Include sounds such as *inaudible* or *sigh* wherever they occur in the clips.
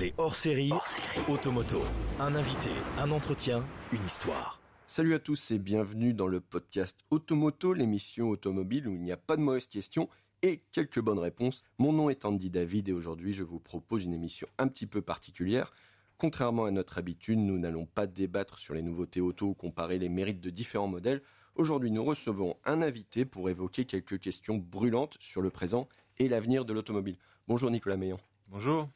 Les hors série Automoto. Un invité, un entretien, une histoire. Salut à tous et bienvenue dans le podcast Automoto, l'émission automobile où il n'y a pas de mauvaises questions et quelques bonnes réponses. Mon nom est Andy David et aujourd'hui je vous propose une émission un petit peu particulière. Contrairement à notre habitude, nous n'allons pas débattre sur les nouveautés auto ou comparer les mérites de différents modèles. Aujourd'hui, nous recevons un invité pour évoquer quelques questions brûlantes sur le présent et l'avenir de l'automobile. Bonjour Nicolas Meillon. Bonjour.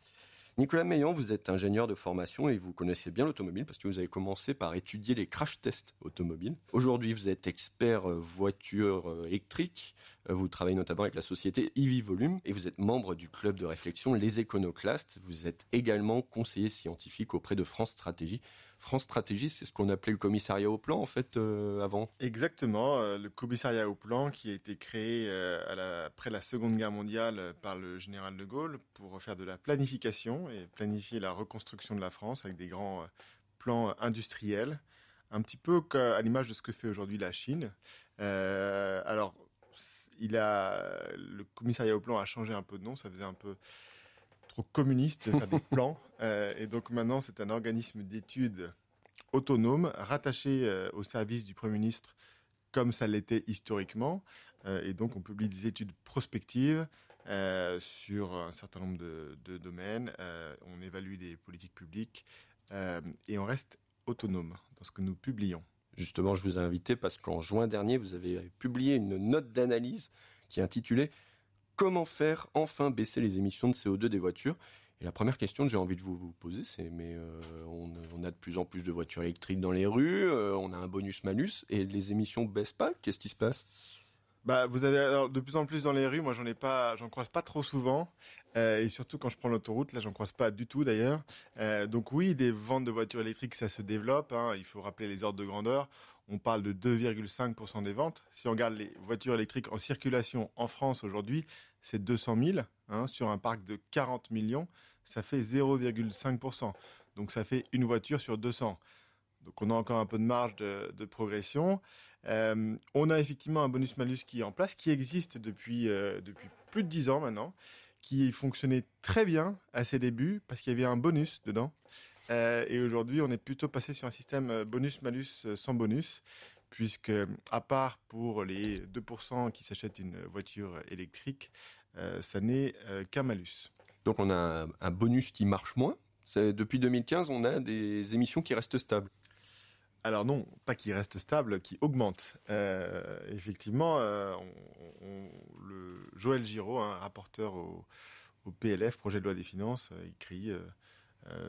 Nicolas Meillon, vous êtes ingénieur de formation et vous connaissez bien l'automobile parce que vous avez commencé par étudier les crash tests automobiles. Aujourd'hui, vous êtes expert euh, voiture euh, électrique. Euh, vous travaillez notamment avec la société EV Volume et vous êtes membre du club de réflexion Les Éconoclastes. Vous êtes également conseiller scientifique auprès de France Stratégie. France Stratégie, c'est ce qu'on appelait le commissariat au plan, en fait, euh, avant. Exactement, euh, le commissariat au plan qui a été créé euh, après la Seconde Guerre mondiale par le général de Gaulle pour faire de la planification et planifier la reconstruction de la France avec des grands plans industriels, un petit peu à l'image de ce que fait aujourd'hui la Chine. alors, il a, le commissariat au plan a changé un peu de nom, ça faisait un peu trop communiste de faire des *laughs* plans. Euh, et donc maintenant, c'est un organisme d'études autonome, rattaché euh, au service du Premier ministre comme ça l'était historiquement. Euh, et donc on publie des études prospectives sur un certain nombre de, de domaines. on évalue des politiques publiques et on reste autonome dans ce que nous publions. Justement, je vous ai invité parce qu'en juin dernier, vous avez publié une note d'analyse qui est intitulée Comment faire enfin baisser les émissions de CO2 des voitures la première question que j'ai envie de vous poser, c'est mais euh, on, a de plus en plus de voitures électriques dans les rues, euh, on a un bonus-malus, et les émissions baissent pas Qu'est-ce qui se passe bah, vous avez de plus en plus dans les rues. Moi, j'en ai pas, j'en croise pas trop souvent, euh, et surtout quand je prends l'autoroute, là, j'en croise pas du tout d'ailleurs. donc oui, des ventes de voitures électriques, ça se développe. Hein, il faut rappeler les ordres de grandeur. On parle de 2,5% des ventes. Si on regarde les voitures électriques en circulation en France aujourd'hui, c'est 200 000 hein, sur un parc de 40 millions ça fait 0,5%. Donc ça fait une voiture sur 200. Donc on a encore un peu de marge de, progression. Euh, on a effectivement un bonus-malus qui est en place, qui existe depuis, euh, depuis plus de 10 ans maintenant, qui fonctionnait très bien à ses débuts parce qu'il y avait un bonus dedans. Euh, et aujourd'hui, on est plutôt passé sur un système bonus-malus sans bonus, puisque à part pour les 2% qui s'achètent une voiture électrique, ça n'est qu'un malus. Donc on a un, bonus qui marche moins. Depuis 2015, on a des émissions qui restent stables. Alors non, pas qui restent stables, qui augmentent. Euh, effectivement, euh, Joël Giraud, hein, rapporteur au, PLF, projet de loi des finances, euh, écrit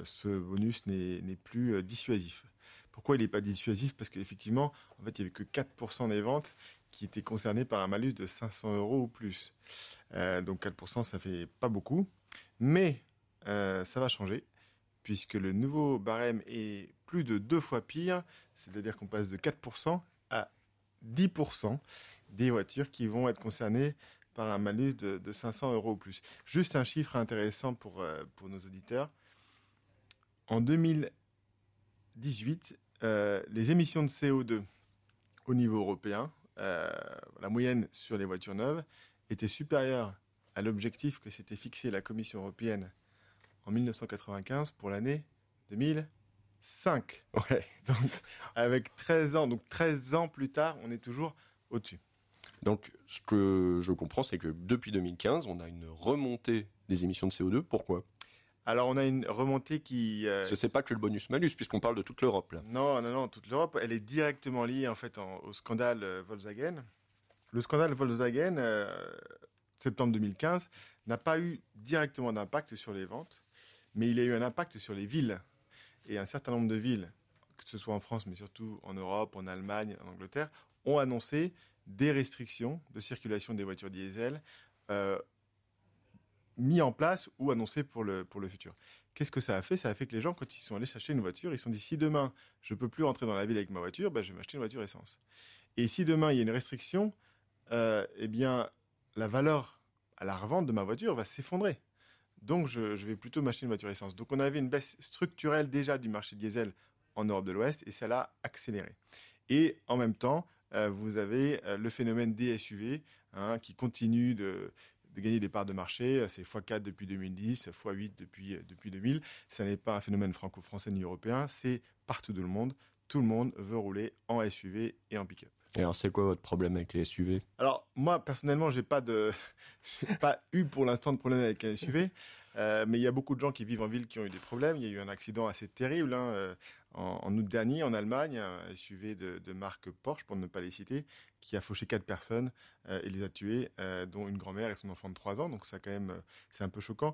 ce bonus n'est plus dissuasif. Pourquoi il n'est pas dissuasif Parce qu'effectivement, en fait, il n'y avait que 4% des ventes qui étaient concernées par un malus de 500 euros ou plus. donc 4%, ça fait pas beaucoup. Mais euh, ça va changer, puisque le nouveau barème est plus de deux fois pire, c'est-à-dire qu'on passe de 4% à 10% des voitures qui vont être concernées par un malus de, 500 euros ou plus. Juste un chiffre intéressant pour, euh, nos auditeurs. En 2018, euh, les émissions de CO2 au niveau européen, la moyenne sur les voitures neuves, était supérieure à l'objectif que s'était fixé la Commission européenne en 1995 pour l'année 2005. Ouais. *laughs* Donc, avec 13 ans, donc 13 ans plus tard, on est toujours au-dessus. Donc, ce que je comprends, c'est que depuis 2015, on a une remontée des émissions de CO2. Pourquoi alors on a une remontée qui. Euh, ce n'est pas que le bonus-malus, puisqu'on parle de toute l'Europe Non, non, non, toute l'Europe, elle est directement liée en fait au scandale euh, Volkswagen. Le scandale Volkswagen, euh, septembre 2015 n'a pas eu directement d'impact sur les ventes, mais il a eu un impact sur les villes. Et un certain nombre de villes, que ce soit en France, mais surtout en Europe, en Allemagne, en Angleterre, ont annoncé des restrictions de circulation des voitures diesel mises euh, mis en place ou annoncées pour le, pour le futur. Qu'est-ce que ça a fait Ça a fait que les gens, quand ils sont allés chercher une voiture, ils se sont dit, si demain, je ne peux plus rentrer dans la ville avec ma voiture, ben, je vais m'acheter une voiture essence. Et si demain, il y a une restriction, euh, eh bien, la valeur à la revente de ma voiture va s'effondrer. Donc, je, vais plutôt m'acheter une voiture essence. Donc, on avait une baisse structurelle déjà du marché diesel en Europe de l'Ouest et ça l'a accéléré. Et en même temps, euh, vous avez euh, le phénomène des SUV hein, qui continue de, gagner des parts de marché. C'est x4 depuis 2010, x8 depuis, euh, depuis 2000. Ce n'est pas un phénomène franco-français ni européen, c'est partout dans le monde. Tout le monde veut rouler en SUV et en pick-up alors, c'est quoi votre problème avec les SUV Alors, moi, personnellement, j'ai pas de, *laughs* pas eu pour l'instant de problème avec un SUV. Euh, mais il y a beaucoup de gens qui vivent en ville qui ont eu des problèmes. Il y a eu un accident assez terrible hein, euh, en, août dernier en Allemagne, un SUV de, marque Porsche, pour ne pas les citer, qui a fauché quatre personnes euh, et les a tués, dont une grand-mère et son enfant de trois ans. Donc ça, quand même, c'est un peu choquant.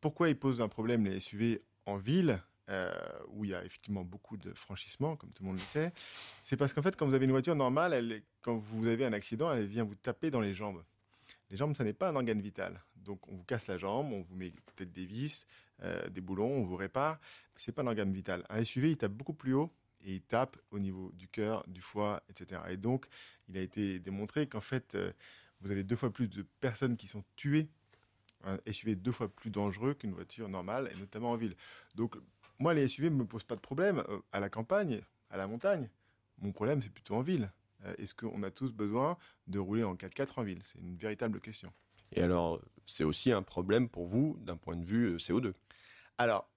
Pourquoi ils posent un problème les SUV en ville euh, où il y a effectivement beaucoup de franchissements, comme tout le monde le sait, c'est parce qu'en fait, quand vous avez une voiture normale, elle, quand vous avez un accident, elle vient vous taper dans les jambes. Les jambes, ça n'est pas un organe vital. Donc, on vous casse la jambe, on vous met peut-être des vis, euh, des boulons, on vous répare. C'est pas un organe vital. Un SUV, il tape beaucoup plus haut et il tape au niveau du cœur, du foie, etc. Et donc, il a été démontré qu'en fait, euh, vous avez deux fois plus de personnes qui sont tuées un SUV est deux fois plus dangereux qu'une voiture normale, et notamment en ville. Donc moi, les SUV ne me posent pas de problème euh, à la campagne, à la montagne. Mon problème, c'est plutôt en ville. Euh, est-ce qu'on a tous besoin de rouler en 4x4 en ville C'est une véritable question. Et alors, c'est aussi un problème pour vous d'un point de vue euh, CO2 Alors,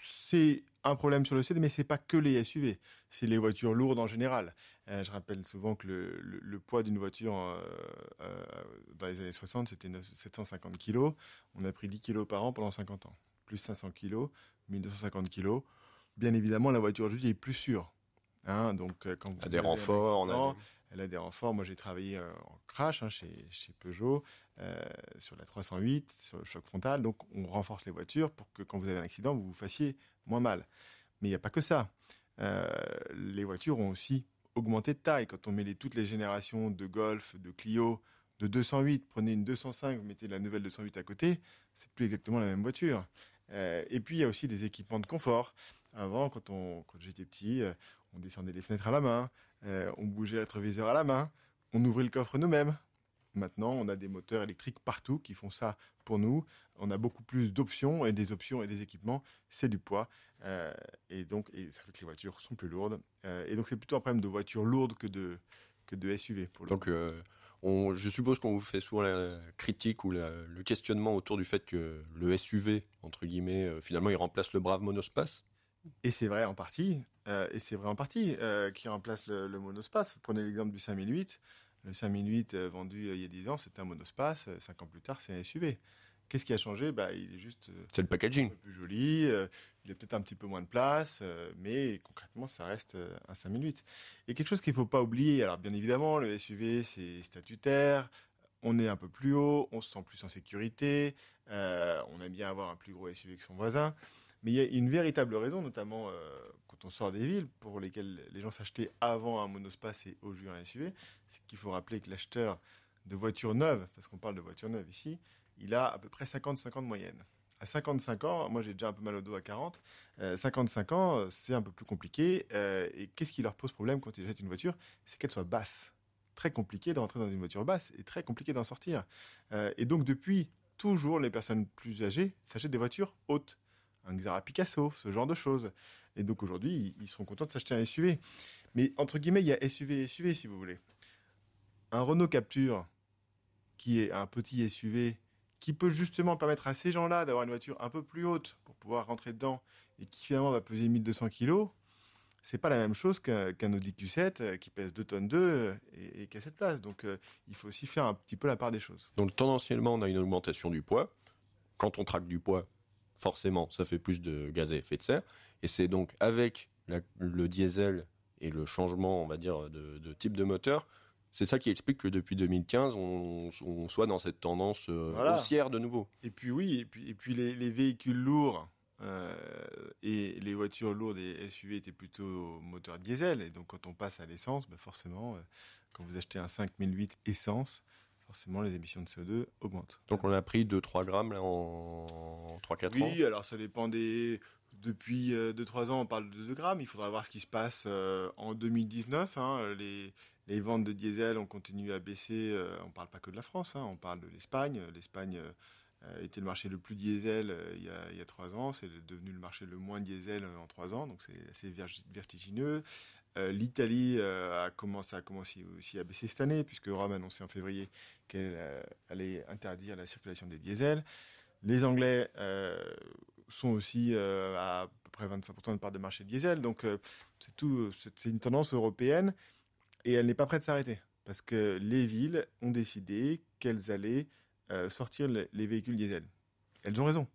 c'est un problème sur le CO2, mais c'est pas que les SUV, c'est les voitures lourdes en général. je rappelle souvent que le, poids d'une voiture dans les années 60, c'était 750 kg. On a pris 10 kg par an pendant 50 ans, plus 500 kg, 1250 kg. Bien évidemment, la voiture aujourd'hui est plus sûre. Hein. donc, euh, quand des renforts. Elle a des renforts. Moi, j'ai travaillé euh, en crash hein, chez, Peugeot euh, sur la 308, sur le choc frontal. Donc, on renforce les voitures pour que quand vous avez un accident, vous vous fassiez moins mal. Mais il n'y a pas que ça. les voitures ont aussi augmenté de taille. Quand on met toutes les générations de Golf, de Clio, de 208, prenez une 205, vous mettez la nouvelle 208 à côté, c'est plus exactement la même voiture. Euh, et puis, il y a aussi des équipements de confort. Avant, quand, j'étais petit, euh, on descendait les fenêtres à la main, euh, on bougeait le viseur à la main, on ouvrait le coffre nous-mêmes. Maintenant, on a des moteurs électriques partout qui font ça pour nous. On a beaucoup plus d'options et des options et des équipements, c'est du poids. et donc, ça fait que les voitures sont plus lourdes. et donc, c'est plutôt un problème de voitures lourdes que de, que de SUV. Pour le donc, je suppose qu'on vous fait souvent la critique ou le questionnement autour du fait que le SUV, entre guillemets, euh, finalement, il remplace le brave monospace. Et c'est vrai en partie, euh, et c'est vrai en partie, euh, qui remplace le, monospace. Prenez l'exemple du 5008. Le 5008 vendu il y a 10 ans, c'était un monospace. Cinq ans plus tard, c'est un SUV. Qu'est-ce qui a changé bah, Il est juste. Euh, c'est le packaging. plus joli, euh, il a peut-être un petit peu moins de place, euh, mais concrètement, ça reste un 5008. Et quelque chose qu'il ne faut pas oublier, alors bien évidemment, le SUV, c'est statutaire, on est un peu plus haut, on se sent plus en sécurité, on aime bien avoir un plus gros SUV que son voisin. Mais il y a une véritable raison, notamment quand on sort des villes, pour lesquelles les gens s'achetaient avant un monospace et aujourd'hui un SUV, c'est qu'il faut rappeler que l'acheteur de voitures neuves, parce qu'on parle de voitures neuves ici, il a à peu près 55 ans de moyenne. À 55 ans, moi j'ai déjà un peu mal au dos à 40, 55 euh, ans, euh, c'est un peu plus compliqué. Euh, et qu'est-ce qui leur pose problème quand ils achètent une voiture C'est qu'elle soit basse. Très compliqué de rentrer dans une voiture basse et très compliqué d'en sortir. et donc depuis toujours, les personnes plus âgées s'achètent des voitures hautes. Un Xara Picasso, ce genre de choses. Et donc aujourd'hui, ils seront contents de s'acheter un SUV. Mais entre guillemets, il y a SUV et SUV si vous voulez. Un Renault Capture, qui est un petit SUV qui peut justement permettre à ces gens-là d'avoir une voiture un peu plus haute pour pouvoir rentrer dedans et qui finalement va peser 1200 kilos, c'est pas la même chose qu'un Audi Q7 euh, qui pèse 2 tonnes 2 euh, et, qui a cette place. Donc euh, il faut aussi faire un petit peu la part des choses. Donc tendanciellement, on a une augmentation du poids. Quand on traque du poids, forcément, ça fait plus de gaz à effet de serre. Et c'est donc avec le diesel et le changement, on va dire, de type de moteur c'est ça qui explique que depuis 2015, on, soit dans cette tendance euh, haussière de nouveau. Et puis oui, et puis, et puis les, véhicules lourds euh, et les voitures lourdes et SUV étaient plutôt moteur diesel. Et donc, quand on passe à l'essence, bah, forcément, euh, quand vous achetez un 5008 essence, forcément, les émissions de CO2 augmentent. Donc, on a pris 2-3 grammes là, en 3-4 ans Oui, alors ça dépend des. Depuis 2-3 ans, on parle de 2 grammes. Il faudra voir ce qui se passe en 2019. Hein, les, les ventes de diesel ont continué à baisser. Euh, on ne parle pas que de la France, hein, on parle de l'Espagne. L'Espagne euh, était le marché le plus diesel euh, il y, a, trois ans. C'est devenu le marché le moins diesel en trois ans, donc c'est assez vertigineux. L'Italie a commencé aussi à baisser cette année, puisque Rome a annoncé en février qu'elle allait interdire la circulation des diesels. Les Anglais sont aussi à peu près 25% de part de marché de diesel, donc C'est une tendance européenne. Et elle n'est pas prête de s'arrêter, parce que les villes ont décidé qu'elles allaient euh, sortir les véhicules diesel. Elles ont raison.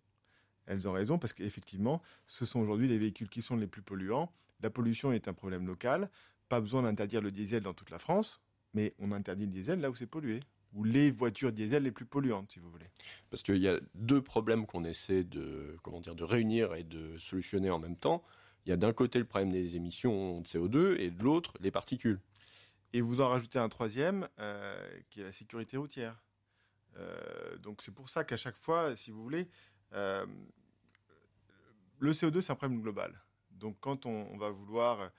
Elles ont raison parce qu'effectivement, ce sont aujourd'hui les véhicules qui sont les plus polluants. La pollution est un problème local. Pas besoin d'interdire le diesel dans toute la France, mais on interdit le diesel là où c'est pollué ou les voitures diesel les plus polluantes, si vous voulez. Parce qu'il y a deux problèmes qu'on essaie de, comment dire, de réunir et de solutionner en même temps. Il y a d'un côté le problème des émissions de CO2 et de l'autre les particules. Et vous en rajoutez un troisième, euh, qui est la sécurité routière. Euh, donc c'est pour ça qu'à chaque fois, si vous voulez, euh, le CO2, c'est un problème global. Donc quand on, va vouloir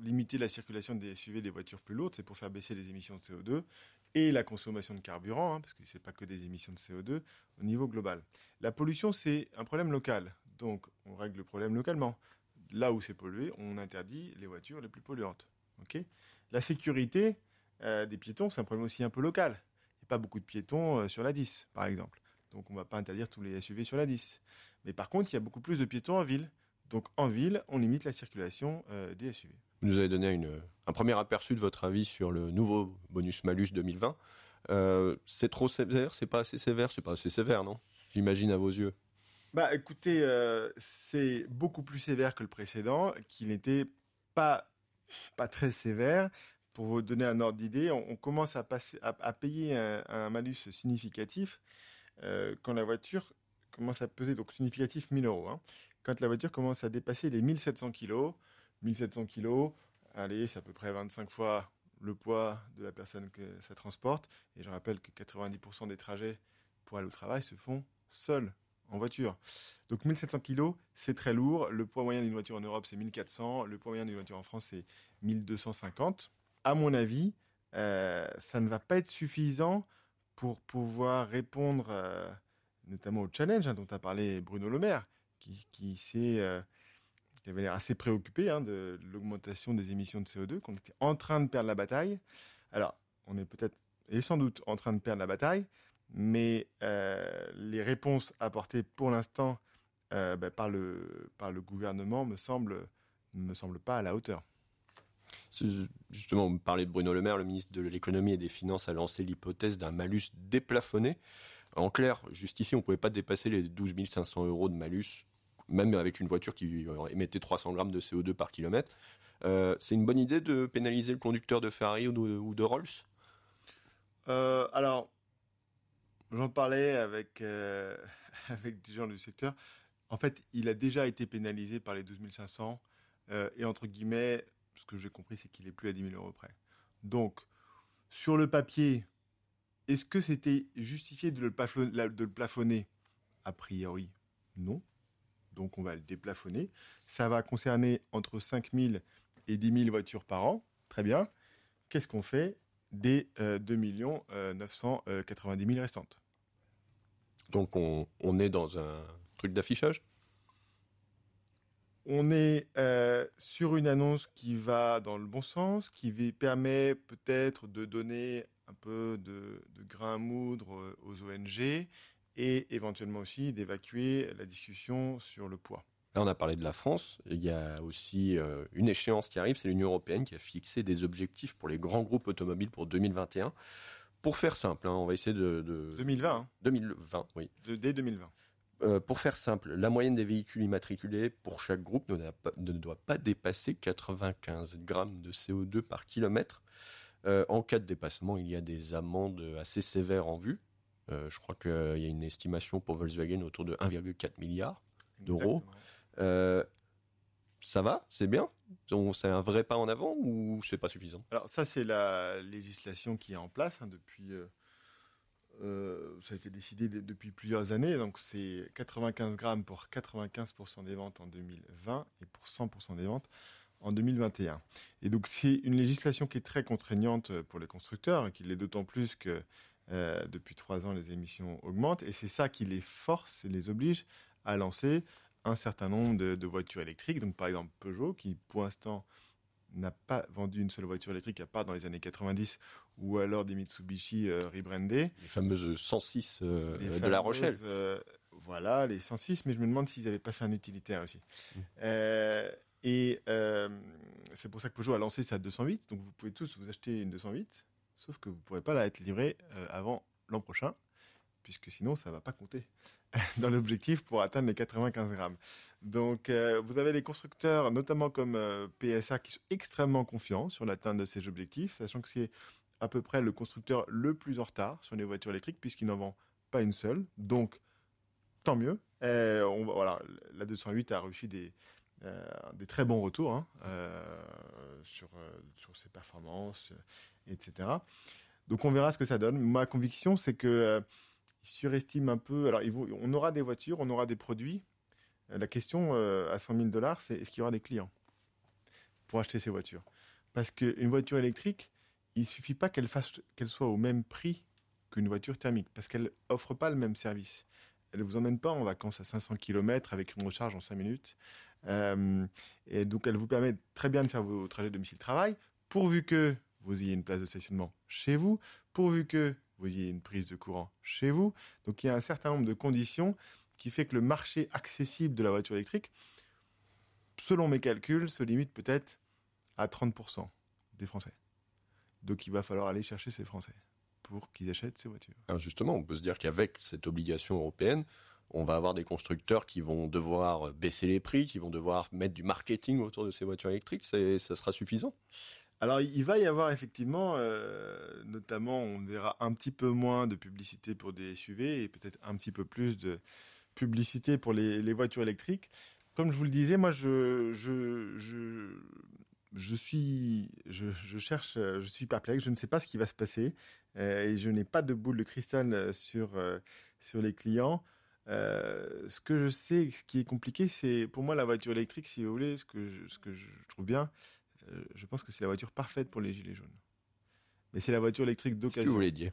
limiter la circulation des SUV des voitures plus lourdes, c'est pour faire baisser les émissions de CO2 et la consommation de carburant, hein, parce que ce n'est pas que des émissions de CO2, au niveau global. La pollution, c'est un problème local. Donc on règle le problème localement. Là où c'est pollué, on interdit les voitures les plus polluantes. ok la sécurité euh, des piétons, c'est un problème aussi un peu local. Il n'y a pas beaucoup de piétons euh, sur la 10, par exemple. Donc on ne va pas interdire tous les SUV sur la 10. Mais par contre, il y a beaucoup plus de piétons en ville. Donc en ville, on limite la circulation euh, des SUV. Vous nous avez donné un premier aperçu de votre avis sur le nouveau bonus-malus 2020. c'est trop sévère, c'est pas assez sévère, c'est pas assez sévère, non J'imagine à vos yeux. Bah écoutez, c'est beaucoup plus sévère que le précédent, qui n'était pas pas très sévère. Pour vous donner un ordre d'idée, on, commence à, payer un, malus significatif euh, quand la voiture commence à peser, donc significatif 1000 euros, hein. quand la voiture commence à dépasser les 1700 kg, 1700 kg, allez, c'est à peu près 25 fois le poids de la personne que ça transporte. Et je rappelle que 90% des trajets pour aller au travail se font seuls en voiture. Donc 1700 kg, c'est très lourd. Le poids moyen d'une voiture en Europe, c'est 1400. Le poids moyen d'une voiture en France, c'est 1250. À mon avis, euh, ça ne va pas être suffisant pour pouvoir répondre euh, notamment au challenge hein, dont a parlé Bruno Le Maire, qui, s'est, euh, avait l'air assez préoccupé hein, de l'augmentation des émissions de CO2, qu'on était en train de perdre la bataille. Alors, on est peut-être et sans doute en train de perdre la bataille, mais euh, les réponses apportées pour l'instant euh, ben, par, le, par le gouvernement me semblent, me semblent pas à la hauteur. Justement, on parlez de Bruno Le Maire, le ministre de l'économie et des finances a lancé l'hypothèse d'un malus déplafonné. En clair, juste ici, on ne pouvait pas dépasser les 12 500 euros de malus, même avec une voiture qui émettait 300 grammes de CO2 par kilomètre. Euh, c'est une bonne idée de pénaliser le conducteur de Ferrari ou de, Rolls Alors, J'en parlais avec, euh, *laughs* avec des gens du secteur. En fait, il a déjà été pénalisé par les 12 500. Euh, et entre guillemets, ce que j'ai compris, c'est qu'il est plus à 10 000 euros près. Donc, sur le papier, est-ce que c'était justifié de le, de le plafonner A priori, non. Donc, on va le déplafonner. Ça va concerner entre 5 000 et 10 000 voitures par an. Très bien. Qu'est-ce qu'on fait des 2 990 000 restantes. Donc on, est dans un truc d'affichage on est euh, sur une annonce qui va dans le bon sens, qui permet peut-être de donner un peu de, de, grain à moudre euh, aux ONG et éventuellement aussi d'évacuer la discussion sur le poids. Là, on a parlé de la France. Il y a aussi euh, une échéance qui arrive, c'est l'Union européenne qui a fixé des objectifs pour les grands groupes automobiles pour 2021. Pour faire simple, hein, on va essayer de... 2020. 2020, hein. oui. dès 2020. Euh, pour faire simple, la moyenne des véhicules immatriculés pour chaque groupe ne, doit pas dépasser 95 grammes de CO2 par kilomètre. Euh, en cas de dépassement, il y a des amendes assez sévères en vue. je crois qu'il y a une estimation pour Volkswagen autour de 1,4 milliard d'euros. Euh, ça va, c'est bien. C'est un vrai pas en avant ou c'est pas suffisant Alors ça, c'est la législation qui est en place hein, depuis. Euh, euh, ça a été décidé depuis plusieurs années, donc c'est 95 grammes pour 95% des ventes en 2020 et pour 100% des ventes en 2021. Et donc c'est une législation qui est très contraignante pour les constructeurs, qui l'est d'autant plus que depuis trois ans les émissions augmentent, et c'est ça qui les force, et les oblige à lancer un certain nombre de, voitures électriques. Donc, par exemple, Peugeot, qui pour l'instant n'a pas vendu une seule voiture électrique à part dans les années 90 ou alors des Mitsubishi euh, Les fameuses 106 euh, de La Rochelle. Euh, voilà, les 106, mais je me demande s'ils n'avaient pas fait un utilitaire aussi. Mmh. Euh, et c'est pour ça que Peugeot a lancé sa 208. Donc vous pouvez tous vous acheter une 208, sauf que vous ne pourrez pas la être livrée avant l'an prochain puisque sinon ça ne va pas compter *laughs* dans l'objectif pour atteindre les 95 grammes. Donc euh, vous avez des constructeurs, notamment comme euh, PSA, qui sont extrêmement confiants sur l'atteinte de ces objectifs, sachant que c'est à peu près le constructeur le plus en retard sur les voitures électriques, puisqu'il n'en vend pas une seule. Donc tant mieux. Euh, on, voilà, la 208 a réussi des, des très bons retours hein, sur, sur ses performances, etc. Donc on verra ce que ça donne. Ma conviction, c'est que Surestime un peu. Alors, on aura des voitures, on aura des produits. Euh, la question euh, à 100 000 dollars, c'est est-ce qu'il y aura des clients pour acheter ces voitures Parce qu'une voiture électrique, il ne suffit pas qu'elle fasse, soit au même prix qu'une voiture thermique, parce qu'elle offre pas le même service. Elle ne vous emmène pas en vacances à 500 km avec une recharge en 5 minutes. Euh, et donc, elle vous permet très bien de faire vos trajets de domicile-travail, pourvu que vous ayez une place de stationnement chez vous, pourvu que vous ayez une prise de courant chez vous. Donc il y a un certain nombre de conditions qui fait que le marché accessible de la voiture électrique, selon mes calculs, se limite peut-être à 30% des Français. Donc il va falloir aller chercher ces Français pour qu'ils achètent ces voitures. Alors justement, on peut se dire qu'avec cette obligation européenne, on va avoir des constructeurs qui vont devoir baisser les prix, qui vont devoir mettre du marketing autour de ces voitures électriques. Ça sera suffisant alors, il va y avoir effectivement, euh, notamment, on verra un petit peu moins de publicité pour des SUV et peut-être un petit peu plus de publicité pour les, voitures électriques. Comme je vous le disais, moi, je, je, je, je suis, je, je, cherche, je suis perplexe, je ne sais pas ce qui va se passer euh, et je n'ai pas de boule de cristal euh, sur, sur les clients. ce que je sais, ce qui est compliqué, c'est pour moi la voiture électrique, si vous voulez, ce que ce que je trouve bien, euh, je pense que c'est la voiture parfaite pour les gilets jaunes. Mais c'est la voiture électrique d'occasion. que vous voulez dire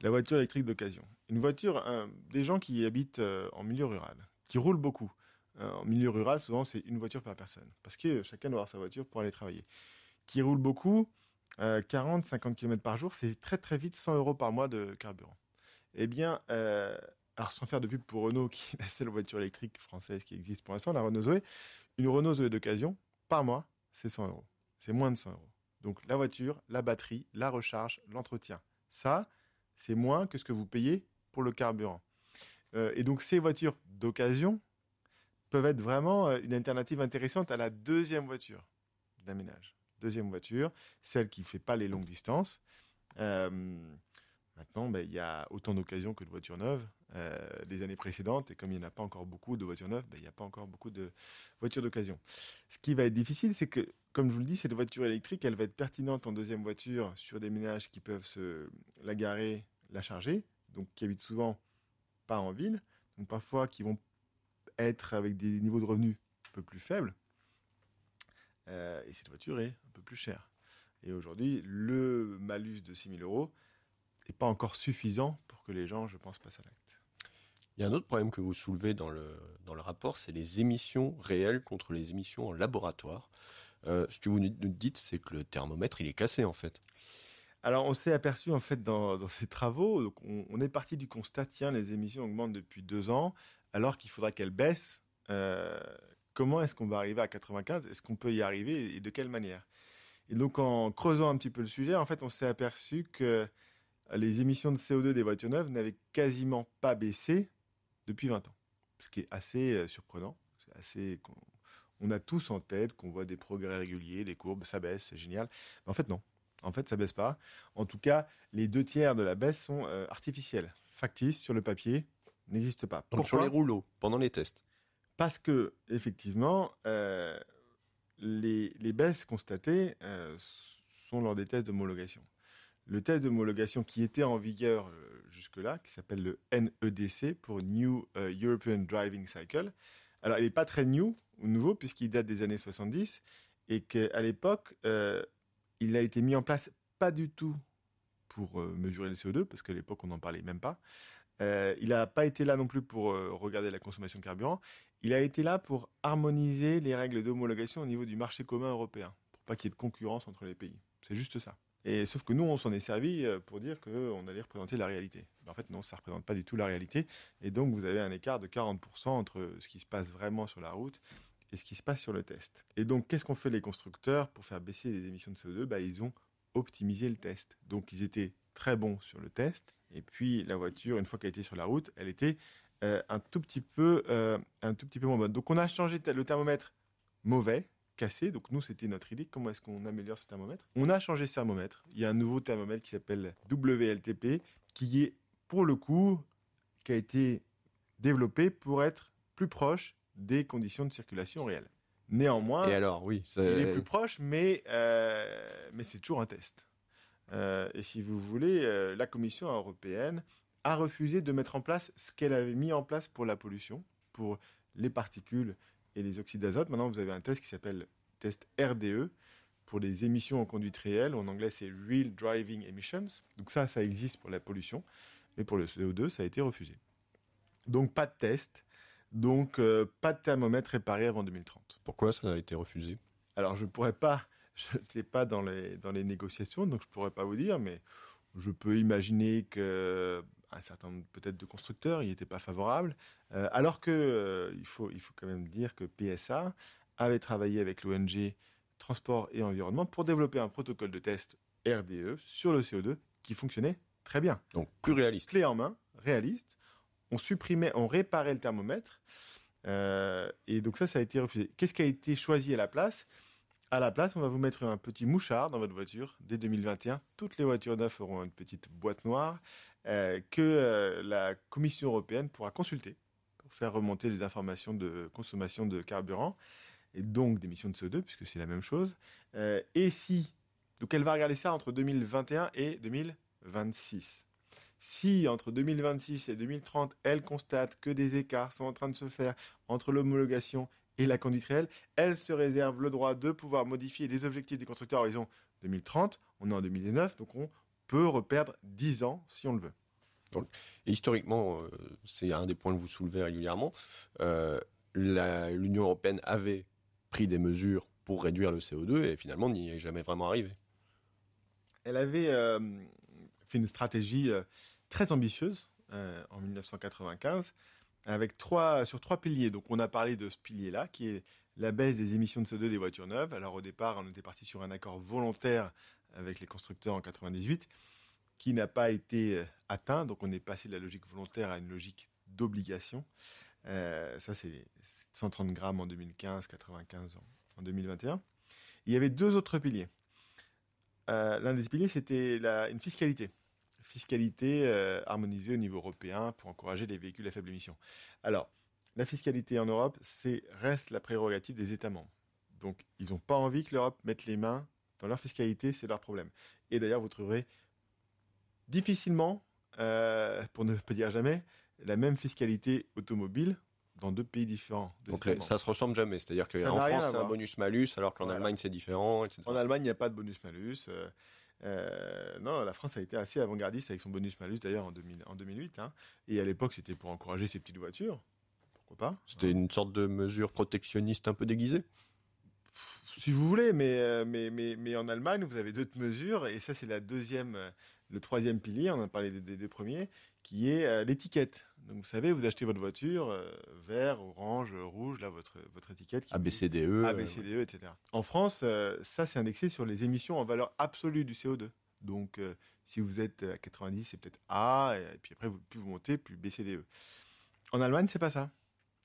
La voiture électrique d'occasion. Une voiture, des gens qui habitent euh, en milieu rural, qui roulent beaucoup. Euh, en milieu rural, souvent, c'est une voiture par personne. Parce que chacun doit avoir sa voiture pour aller travailler. Qui roule beaucoup, 40, 50 km par jour, c'est très très vite 100 euros par mois de carburant. Eh bien, alors sans faire de pub pour Renault, *laughs* qui est la seule voiture électrique française qui existe pour l'instant, la Renault Zoé, une Renault Zoé d'occasion, par mois, c'est 100 euros c'est moins de 100 euros. Donc la voiture, la batterie, la recharge, l'entretien. Ça, c'est moins que ce que vous payez pour le carburant. Euh, et donc ces voitures d'occasion peuvent être vraiment euh, une alternative intéressante à la deuxième voiture d'aménage. Deuxième voiture, celle qui ne fait pas les longues distances. Euh, Maintenant, ben, il y a autant d'occasions que de voitures neuves euh, des années précédentes, et comme il n'y en a pas encore beaucoup de voitures neuves, ben, il n'y a pas encore beaucoup de voitures d'occasion. Ce qui va être difficile, c'est que, comme je vous le dis, cette voiture électrique, elle va être pertinente en deuxième voiture sur des ménages qui peuvent se la garer, la charger, donc qui habitent souvent pas en ville, donc parfois qui vont être avec des niveaux de revenus un peu plus faibles, euh, et cette voiture est un peu plus chère. Et aujourd'hui, le malus de 6000 euros, n'est pas encore suffisant pour que les gens, je pense, passent à l'acte. Il y a un autre problème que vous soulevez dans le, dans le rapport, c'est les émissions réelles contre les émissions en laboratoire. Euh, ce que vous nous dites, c'est que le thermomètre, il est cassé en fait. Alors, on s'est aperçu en fait dans, dans ces travaux, donc on, est parti du constat, tiens, les émissions augmentent depuis deux ans, alors qu'il faudra qu'elles baissent. Euh, comment est-ce qu'on va arriver à 95 Est-ce qu'on peut y arriver et de quelle manière Et donc, en creusant un petit peu le sujet, en fait, on s'est aperçu que les émissions de CO2 des voitures neuves n'avaient quasiment pas baissé depuis 20 ans. Ce qui est assez euh, surprenant. on, a tous en tête qu'on voit des progrès réguliers, des courbes, ça baisse, c'est génial. en fait, non. En fait, ça baisse pas. En tout cas, les deux tiers de la baisse sont euh, artificielles, factices, sur le papier, n'existent pas. sur les rouleaux, pendant les tests. Parce que, effectivement, euh, les, baisses constatées sont lors des tests d'homologation le test d'homologation qui était en vigueur euh, jusque-là, qui s'appelle le NEDC pour New euh, European Driving Cycle. Alors, il n'est pas très new ou nouveau puisqu'il date des années 70 et qu'à l'époque, euh, il a été mis en place pas du tout pour mesurer le CO2 parce qu'à l'époque, on n'en parlait même pas. il n'a pas été là non plus pour regarder la consommation de carburant. Il a été là pour harmoniser les règles d'homologation au niveau du marché commun européen pour pas qu'il y ait de concurrence entre les pays. C'est juste ça. Et sauf que nous, on s'en est servi euh, pour dire qu'on allait représenter la réalité. Ben, en fait, non, ça ne représente pas du tout la réalité. Et donc, vous avez un écart de 40% entre ce qui se passe vraiment sur la route et ce qui se passe sur le test. Et donc, qu'est-ce qu'ont fait les constructeurs pour faire baisser les émissions de CO2 bah, ben, Ils ont optimisé le test. Donc, ils étaient très bons sur le test. Et puis, la voiture, une fois qu'elle était sur la route, elle était euh, un, tout petit peu, euh, un tout petit peu moins bonne. Donc, on a changé le thermomètre mauvais cassé. Donc nous, c'était notre idée. Comment est-ce qu'on améliore ce thermomètre On a changé ce thermomètre. Il y a un nouveau thermomètre qui s'appelle WLTP, qui est pour le coup, qui a été développé pour être plus proche des conditions de circulation réelles. Néanmoins, et alors, oui, il est plus proche, mais, euh, mais c'est toujours un test. Euh, et si vous voulez, euh, la Commission européenne a refusé de mettre en place ce qu'elle avait mis en place pour la pollution, pour les particules et les oxydes d'azote. Maintenant, vous avez un test qui s'appelle test RDE pour les émissions en conduite réelle. En anglais, c'est Real Driving Emissions. Donc ça, ça existe pour la pollution. Mais pour le CO2, ça a été refusé. Donc pas de test. Donc euh, pas de thermomètre réparé avant 2030. Pourquoi ça a été refusé Alors je pourrais pas, *laughs* je n'étais pas dans les, dans les négociations, donc je ne pourrais pas vous dire, mais je peux imaginer que un certain nombre peut-être de constructeurs n'y étaient pas favorables, euh, alors que euh, il, faut, il faut quand même dire que PSA avait travaillé avec l'ONG Transport et Environnement pour développer un protocole de test RDE sur le CO2 qui fonctionnait très bien. Donc plus réaliste. Clé en main, réaliste. On supprimait, on réparait le thermomètre. Euh, et donc ça, ça a été refusé. Qu'est-ce qui a été choisi à la place à la place, on va vous mettre un petit mouchard dans votre voiture. Dès 2021, toutes les voitures neufs auront une petite boîte noire euh, que euh, la Commission européenne pourra consulter pour faire remonter les informations de consommation de carburant et donc d'émissions de CO2, puisque c'est la même chose. Euh, et si, donc elle va regarder ça entre 2021 et 2026. Si entre 2026 et 2030, elle constate que des écarts sont en train de se faire entre l'homologation et la conduite réelle, elle se réserve le droit de pouvoir modifier les objectifs des constructeurs à horizon 2030. On est en 2019, donc on peut reperdre 10 ans si on le veut. Donc, historiquement, euh, c'est un des points que vous soulevez régulièrement. Euh, L'Union européenne avait pris des mesures pour réduire le CO2 et finalement n'y est jamais vraiment arrivé. Elle avait euh, fait une stratégie très ambitieuse en 1995 avec trois, sur trois piliers. Donc on a parlé de ce pilier-là, qui est la baisse des émissions de CO2 des voitures neuves. Alors au départ, on était parti sur un accord volontaire avec les constructeurs en 98, qui n'a pas été euh, atteint. Donc on est passé de la logique volontaire à une logique d'obligation. Euh, ça, c'est 130 grammes en 2015, 95 en 2021. Il y avait deux autres piliers. Euh, l'un des piliers, c'était une fiscalité fiscalité euh, harmonisée au niveau européen pour encourager les véhicules à faible émission. Alors, la fiscalité en Europe, c'est reste la prérogative des États membres. Donc, ils n'ont pas envie que l'Europe mette les mains dans leur fiscalité, c'est leur problème. Et d'ailleurs, vous trouverez difficilement, euh, pour ne pas dire jamais, la même fiscalité automobile dans deux pays différents. Donc ça ça se ressemble jamais, c'est-à-dire qu'en France c'est un bonus-malus, alors qu'en Allemagne c'est différent, etc. En Allemagne il n'y a pas de bonus-malus. Euh, euh, non, la France a été assez avant-gardiste avec son bonus-malus d'ailleurs en, en, 2008. Hein. Et à l'époque, c'était pour encourager ces petites voitures. Pourquoi pas hein. C'était une sorte de mesure protectionniste un peu déguisée si vous voulez, euh, mais, mais, mais, en Allemagne, vous avez d'autres mesures, et ça, c'est la deuxième, euh, le troisième pilier, on a parlé des, deux premiers, qui est l'étiquette. Donc vous savez, vous achetez votre voiture, euh, vert, orange, rouge, là votre votre étiquette. Qui ABCDE. Euh, ABCDE, etc. En France, euh, ça c'est indexé sur les émissions en valeur absolue du CO2. Donc si vous êtes à 90, c'est peut-être A, et, puis après vous, plus vous montez, plus BCDE. En Allemagne, c'est pas ça.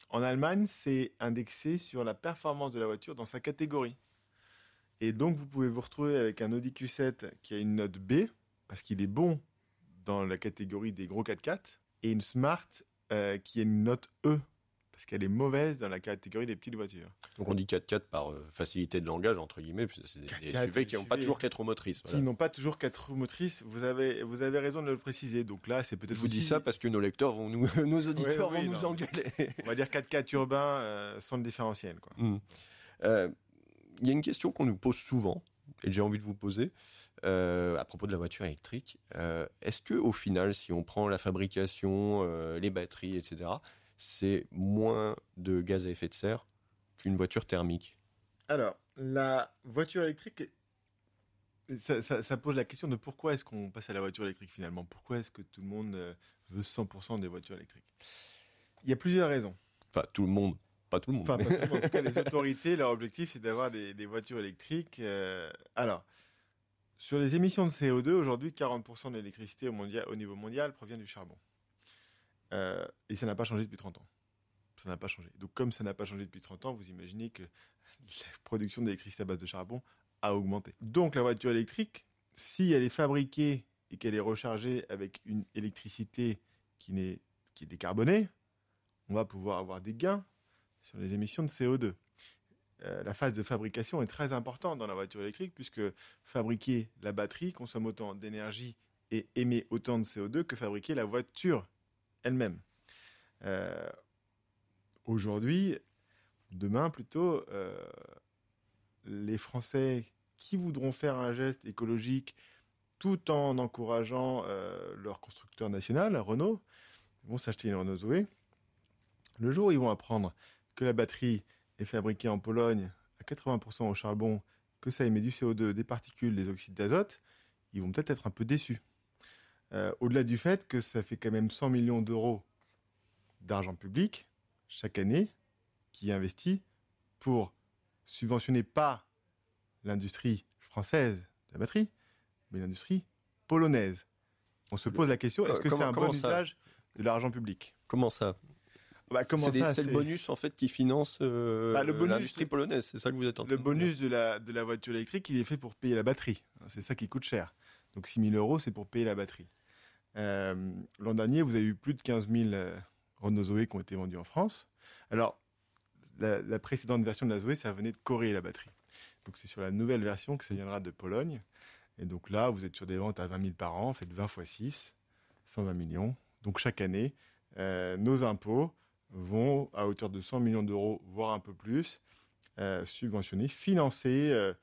En Allemagne, c'est indexé sur la performance de la voiture dans sa catégorie. Et donc vous pouvez vous retrouver avec un Audi Q7 qui a une note B parce qu'il est bon dans la catégorie des gros 4x4, et une Smart euh, qui est une note E parce qu'elle est mauvaise dans la catégorie des petites voitures. Donc on dit 4x4 par euh, facilité de langage, entre guillemets, c'est des, SUV qui n'ont pas toujours 4 roues motrices. Voilà. Qui n'ont pas toujours 4 roues motrices, vous avez, vous avez raison de le préciser. Donc là, c'est peut-être... Je vous dis ça parce que nos lecteurs vont nous, *laughs* nos auditeurs vont nous engueuler. On va dire 4x4 urbain euh, sans le différentiel. Hmm. Il y a une question qu'on nous pose souvent, et j'ai envie de vous poser, euh, à propos de la voiture électrique, euh, est-ce que au final, si on prend la fabrication, euh, les batteries, etc., c'est moins de gaz à effet de serre qu'une voiture thermique Alors, la voiture électrique, ça, pose la question de pourquoi est-ce qu'on passe à la voiture électrique finalement Pourquoi est-ce que tout le monde veut 100% des voitures électriques Il y a plusieurs raisons. Enfin, tout le monde. Pas tout le monde. Enfin, pas tout le monde. en tout cas, les *laughs* autorités, leur objectif, c'est d'avoir des, des, voitures électriques. alors, sur les émissions de CO2, aujourd'hui, 40% de l'électricité au, niveau mondial provient du charbon. Euh, et ça n'a pas changé depuis 30 ans. Ça n'a pas changé. Donc, comme ça n'a pas changé depuis 30 ans, vous imaginez que *laughs* la production d'électricité à base de charbon a augmenté. Donc, la voiture électrique, si elle est fabriquée et qu'elle est rechargée avec une électricité qui, qui est décarbonée, on va pouvoir avoir des gains sur les émissions de CO2. Euh, la phase de fabrication est très importante dans la voiture électrique puisque fabriquer la batterie consomme autant d'énergie et émet autant de CO2 que fabriquer la voiture elle-même. Euh, aujourd'hui, demain plutôt, euh, les Français qui voudront faire un geste écologique tout en encourageant leur constructeur national, Renault, vont s'acheter une Renault Zoé. Le jour où ils vont apprendre que la batterie est fabriqué en Pologne à 80% au charbon, que ça émet du CO2, des particules, des oxydes d'azote, ils vont peut-être être un peu déçus. Euh, au-delà du fait que ça fait quand même 100 millions d'euros d'argent public chaque année qui est investi pour subventionner pas l'industrie française de la batterie, mais l'industrie polonaise. On se pose la question, est-ce euh, que c'est un bon usage de l'argent public Comment ça bah, c'est le bonus en fait qui finance euh, bah, l'industrie polonaise, c'est ça que vous attendez. Le de bonus de la, de la voiture électrique, il est fait pour payer la batterie. C'est ça qui coûte cher. Donc 6 000 euros, c'est pour payer la batterie. Euh, l'an dernier, vous avez eu plus de 15 000 euh, Renault Zoé qui ont été vendus en France. Alors, la, précédente version de la Zoé, ça venait de Corée la batterie. Donc c'est sur la nouvelle version que ça viendra de Pologne. Et donc là, vous êtes sur des ventes à 20 000 par an, faites 20 x 6, 120 millions. Donc chaque année, nos impôts vont, à hauteur de 100 millions d'euros, voire un peu plus, euh, subventionner, financer euh,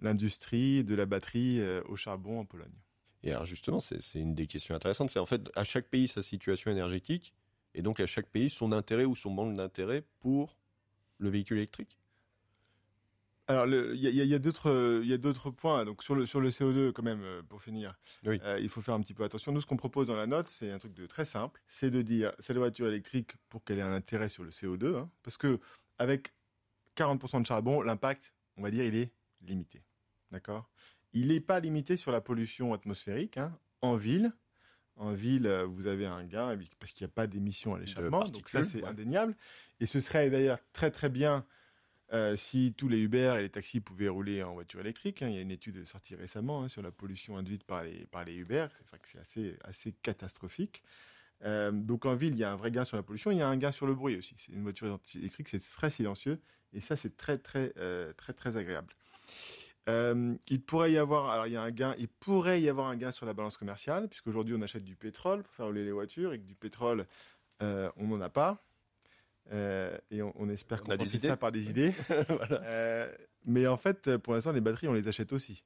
l'industrie de la batterie euh, au charbon en Pologne. Et alors justement, c'est une des questions intéressantes, c'est en fait à chaque pays sa situation énergétique, et donc à chaque pays son intérêt ou son manque d'intérêt pour le véhicule électrique alors, il y a, d'autres, points. Donc sur le sur le CO2 quand même euh, pour finir. Euh, il faut faire un petit peu attention. Nous, ce qu'on propose dans la note, c'est un truc de très simple. C'est de dire c'est la voiture électrique pour qu'elle ait un intérêt sur le CO2, hein, parce que avec 40% de charbon, l'impact, on va dire, il est limité. D'accord. Il n'est pas limité sur la pollution atmosphérique. Hein. En ville, en ville, euh, vous avez un gain parce qu'il n'y a pas d'émission à l'échappement. Donc ça, c'est indéniable. Et ce serait d'ailleurs très très bien euh, si tous les Uber et les taxis pouvaient rouler en voiture électrique, hein, il y a une étude sortie récemment hein, sur la pollution induite par les, par les Uber, c'est vrai que c'est assez, catastrophique. Euh, donc en ville, il y a un vrai gain sur la pollution, il y a un gain sur le bruit aussi. C'est une voiture électrique, c'est très silencieux et ça c'est très très euh, très très agréable. il pourrait y avoir, alors il y a un gain, il pourrait y avoir un gain sur la balance commerciale puisqu'aujourd'hui on achète du pétrole pour faire rouler les voitures et que du pétrole on n'en a pas. Euh, et on, espère qu'on va ça par des idées. *laughs* Euh, mais en fait, pour l'instant, les batteries, on les achète aussi.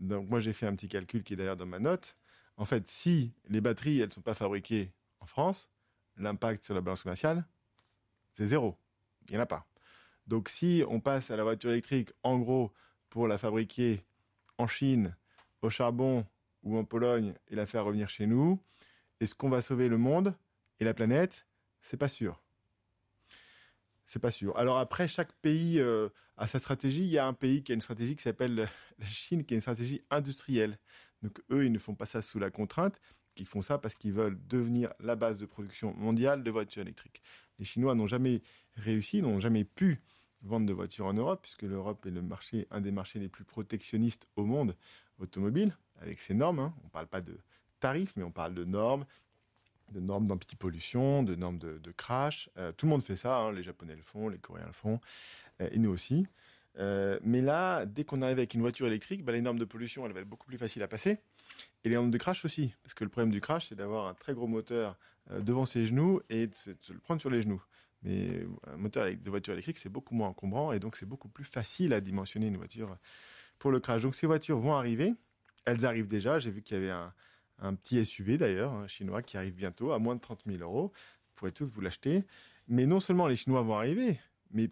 Donc moi, j'ai fait un petit calcul qui est d'ailleurs dans ma note. En fait, si les batteries, elles ne sont pas fabriquées en France, l'impact sur la balance commerciale, c'est zéro. Il n'y en a pas. Donc si on passe à la voiture électrique, en gros, pour la fabriquer en Chine, au charbon ou en Pologne et la faire revenir chez nous, est-ce qu'on va sauver le monde et la planète C'est pas sûr. C'est pas sûr. Alors après, chaque pays euh, a sa stratégie. Il y a un pays qui a une stratégie qui s'appelle *laughs* la Chine, qui a une stratégie industrielle. Donc eux, ils ne font pas ça sous la contrainte. Ils font ça parce qu'ils veulent devenir la base de production mondiale de voitures électriques. Les Chinois n'ont jamais réussi, n'ont jamais pu vendre de voitures en Europe, puisque l'Europe est le marché, un des marchés les plus protectionnistes au monde automobile, avec ses normes. Hein. On ne parle pas de tarifs, mais on parle de normes, de normes pollution, de normes de, crash. Euh, tout le monde fait ça, hein. les Japonais le font, les Coréens le font, euh, et nous aussi. Euh, mais là, dès qu'on arrive avec une voiture électrique, bah, les normes de pollution, elles vont être beaucoup plus faciles à passer. Et les normes de crash aussi. Parce que le problème du crash, c'est d'avoir un très gros moteur devant ses genoux et de se, de se, le prendre sur les genoux. Mais un moteur de voiture électrique, c'est beaucoup moins encombrant et donc c'est beaucoup plus facile à dimensionner une voiture pour le crash. Donc ces voitures vont arriver. Elles arrivent déjà. J'ai vu qu'il y avait un, un petit SUV d'ailleurs, un chinois qui arrive bientôt à moins de 30 000 euros. Vous pourrez tous vous l'acheter. Mais non seulement les Chinois vont arriver, mais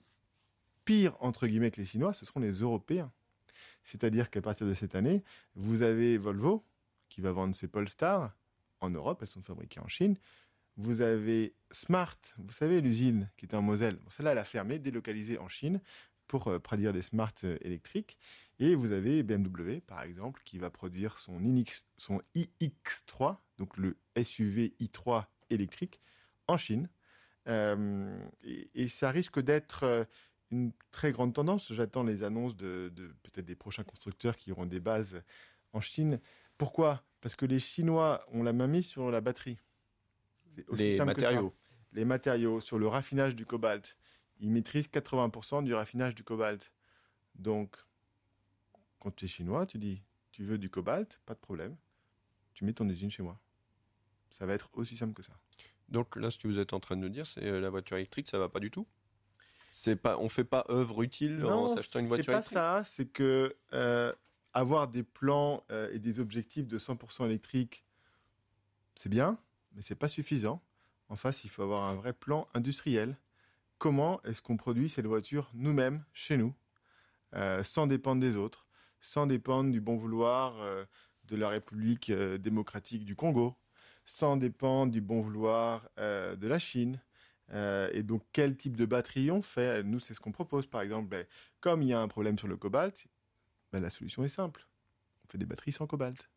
pire entre guillemets que les Chinois, ce seront les Européens. C'est-à-dire qu'à partir de cette année, vous avez Volvo qui va vendre ses Polestar en Europe, elles sont fabriquées en Chine. Vous avez Smart, vous savez l'usine qui était en Moselle. Bon, celle-là, elle a fermé, délocalisée en Chine pour euh, produire des smart euh, électriques. Et vous avez BMW, par exemple, qui va produire son, son iX3, donc le SUV i3 électrique, en Chine. Euh, et, ça risque d'être une très grande tendance. J'attends les annonces de, peut-être des prochains constructeurs qui auront des bases en Chine. Pourquoi Parce que les Chinois ont la main mise sur la batterie. Les matériaux. Les matériaux, sur le raffinage du cobalt, ils maîtrisent 80% du raffinage du cobalt. Donc, quand tu es chinois, tu dis, tu veux du cobalt, pas de problème, tu mets ton usine chez moi. Ça va être aussi simple que ça. Donc là, ce que vous êtes en train de nous dire, c'est euh, la voiture électrique, ça va pas du tout c'est pas, on fait pas œuvre utile en s'achetant une voiture électrique. C'est pas ça, c'est que euh, avoir des plans euh, et des objectifs de 100% électrique, c'est bien, mais c'est pas suffisant. En face, il faut avoir un vrai plan industriel comment est-ce qu'on produit cette voiture nous-mêmes, chez nous, euh, sans dépendre des autres, sans dépendre du bon vouloir euh, de la République euh, démocratique du Congo, sans dépendre du bon vouloir de la Chine. et donc, quel type de batterie on fait Nous, c'est ce qu'on propose. Par exemple, ben, comme il y a un problème sur le cobalt, ben, la solution est simple. On fait des batteries sans cobalt.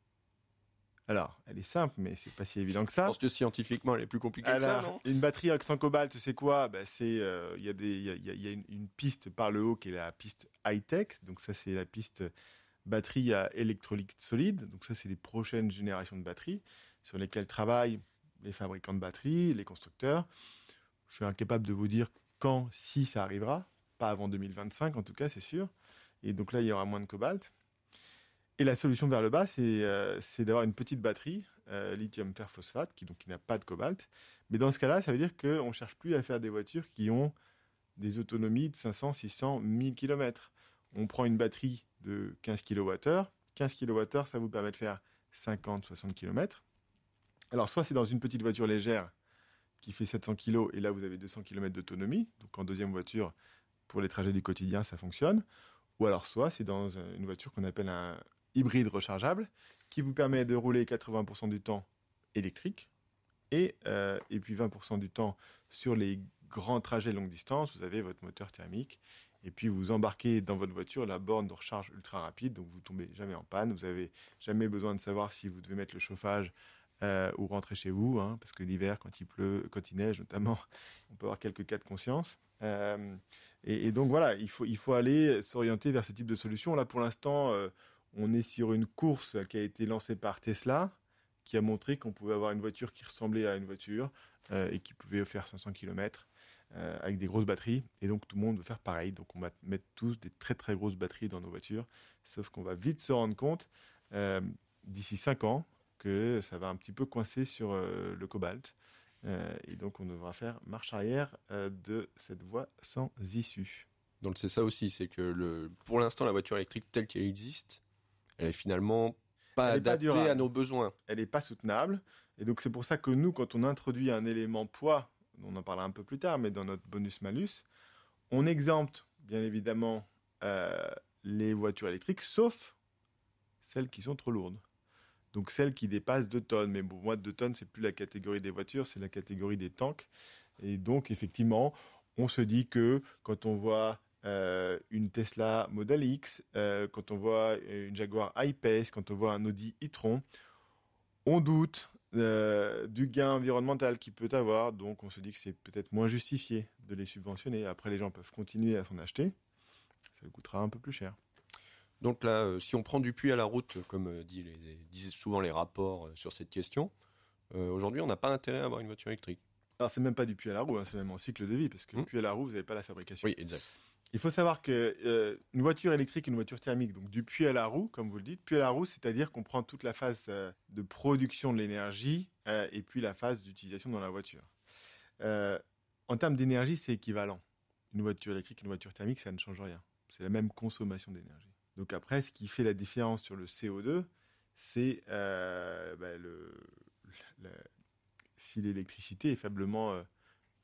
Alors, elle est simple, mais c'est pas si évident que ça. Je pense que scientifiquement, elle est plus compliquée que ça, non Une batterie sans cobalt, bah, c'est quoi bah, il y a des une, une, piste par le haut qui est la piste high tech, donc ça c'est la piste batterie à électrolyte solide, donc ça c'est les prochaines générations de batteries sur lesquelles travaillent les fabricants de batteries, les constructeurs. Je suis incapable de vous dire quand, si ça arrivera, pas avant 2025 en tout cas, c'est sûr. Et donc là, il y aura moins de cobalt. Et la solution vers le bas, c'est euh, d'avoir une petite batterie, euh, lithium fer qui, donc, qui n'a pas de cobalt. Mais dans ce cas-là, ça veut dire qu'on ne cherche plus à faire des voitures qui ont des autonomies de 500, 600, 1000 km. On prend une batterie de 15 kWh. 15 kWh, ça vous permet de faire 50, 60 km. Alors, soit c'est dans une petite voiture légère qui fait 700 kg, et là, vous avez 200 km d'autonomie. Donc, en deuxième voiture, pour les trajets du quotidien, ça fonctionne. Ou alors, soit c'est dans euh, une voiture qu'on appelle un hybride rechargeable qui vous permet de rouler 80% du temps électrique et, euh, et puis 20% du temps sur les grands trajets longue distance. Vous avez votre moteur thermique et puis vous embarquez dans votre voiture la borne de recharge ultra rapide, donc vous tombez jamais en panne, vous n'avez jamais besoin de savoir si vous devez mettre le chauffage euh, ou rentrer chez vous, hein, parce que l'hiver, quand il pleut, quand il neige notamment, *laughs* on peut avoir quelques cas de conscience. Euh, et, donc voilà, il faut, il faut aller s'orienter vers ce type de solution. Là, pour l'instant, on est sur une course qui a été lancée par Tesla, qui a montré qu'on pouvait avoir une voiture qui ressemblait à une voiture euh, et qui pouvait faire 500 km euh, avec des grosses batteries. Et donc tout le monde veut faire pareil. Donc on va mettre tous des très très grosses batteries dans nos voitures. Sauf qu'on va vite se rendre compte euh, d'ici 5 ans que ça va un petit peu coincer sur le cobalt. et donc on devra faire marche arrière de cette voie sans issue. Donc c'est ça aussi, c'est que pour l'instant la voiture électrique telle qu'elle existe, elle est finalement pas adaptée à nos besoins. Elle n'est pas soutenable. Et donc c'est pour ça que nous, quand on introduit un élément poids, on en parlera un peu plus tard, mais dans notre bonus-malus, on exempte bien évidemment euh, les voitures électriques, sauf celles qui sont trop lourdes. Donc celles qui dépassent 2 tonnes. Mais bon, moi, 2 tonnes, c'est plus la catégorie des voitures, c'est la catégorie des tanks. Et donc, effectivement, on se dit que quand on voit euh, une Tesla Model X, euh, quand on voit une Jaguar I-Pace, quand on voit un Audi e-tron, on doute euh, du gain environnemental qu'il peut avoir, donc on se dit que c'est peut-être moins justifié de les subventionner. Après, les gens peuvent continuer à s'en acheter, ça coûtera un peu plus cher. Donc là, si on prend du puits à la route, comme disent souvent les rapports sur cette question, aujourd'hui, on n'a pas intérêt à avoir une voiture électrique. Alors, c'est même pas du puits à la roue, hein, c'est même en cycle de vie, parce que le hmm. puits à la roue, vous n'avez pas la fabrication. Oui, exact. Il faut savoir que euh, une voiture électrique, et une voiture thermique, donc du puits à la roue, comme vous le dites, puits à la roue, c'est-à-dire qu'on prend toute la phase euh, de production de l'énergie euh, et puis la phase d'utilisation dans la voiture. en termes d'énergie, c'est équivalent. Une voiture électrique, et une voiture thermique, ça ne change rien. C'est la même consommation d'énergie. Donc après, ce qui fait la différence sur le CO2, c'est bah, si l'électricité est faiblement,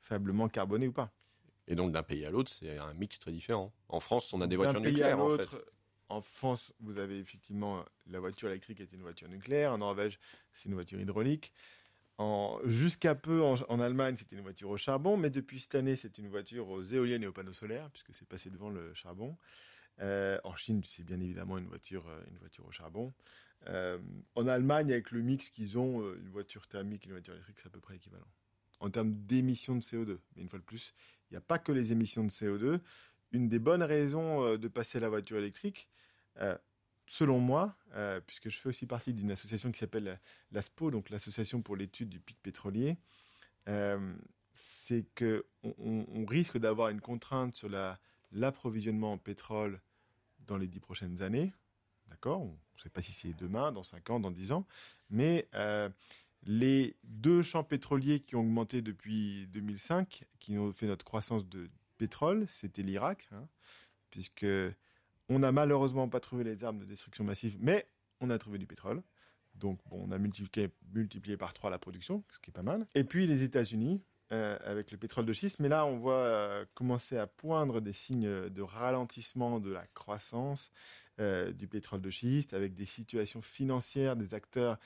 faiblement carbonée ou pas. Et donc d'un pays à l'autre, c'est un mix très différent. En France, on a des voitures nucléaires en fait. En France, vous avez effectivement la voiture électrique était une voiture nucléaire. En Norvège, c'est une voiture hydraulique. Jusqu'à peu, en, Allemagne, c'était une voiture au charbon, mais depuis cette année, c'est une voiture aux éoliennes et aux panneaux solaires, puisque c'est passé devant le charbon. Euh, en Chine, c'est bien évidemment une voiture, euh, une voiture au charbon. Euh, en Allemagne, avec le mix qu'ils ont, une voiture thermique et une voiture électrique, c'est à peu près équivalent. En termes d'émissions de CO2, mais une fois de plus, il n'y a pas que les émissions de CO2. Une des bonnes raisons euh, de passer à la voiture électrique, euh, selon moi, euh, puisque je fais aussi partie d'une association qui s'appelle l'ASPO, donc l'association pour l'étude du pic pétrolier, c'est qu'on on, risque d'avoir une contrainte sur l'approvisionnement en pétrole dans les dix prochaines années. D'accord On ne sait pas si c'est demain, dans cinq ans, dans dix ans. Mais les deux champs pétroliers qui ont augmenté depuis 2005, qui ont fait notre croissance de pétrole, c'était l'Irak, Puisqu'on hein, puisque on n'a malheureusement pas trouvé les armes de destruction massive, mais on a trouvé du pétrole. Donc bon, on a multiplié, par trois la production, ce qui est pas mal. Et puis les États-Unis, euh, avec le pétrole de schiste, mais là on voit euh, commencer à poindre des signes de ralentissement de la croissance euh, du pétrole de schiste, avec des situations financières des acteurs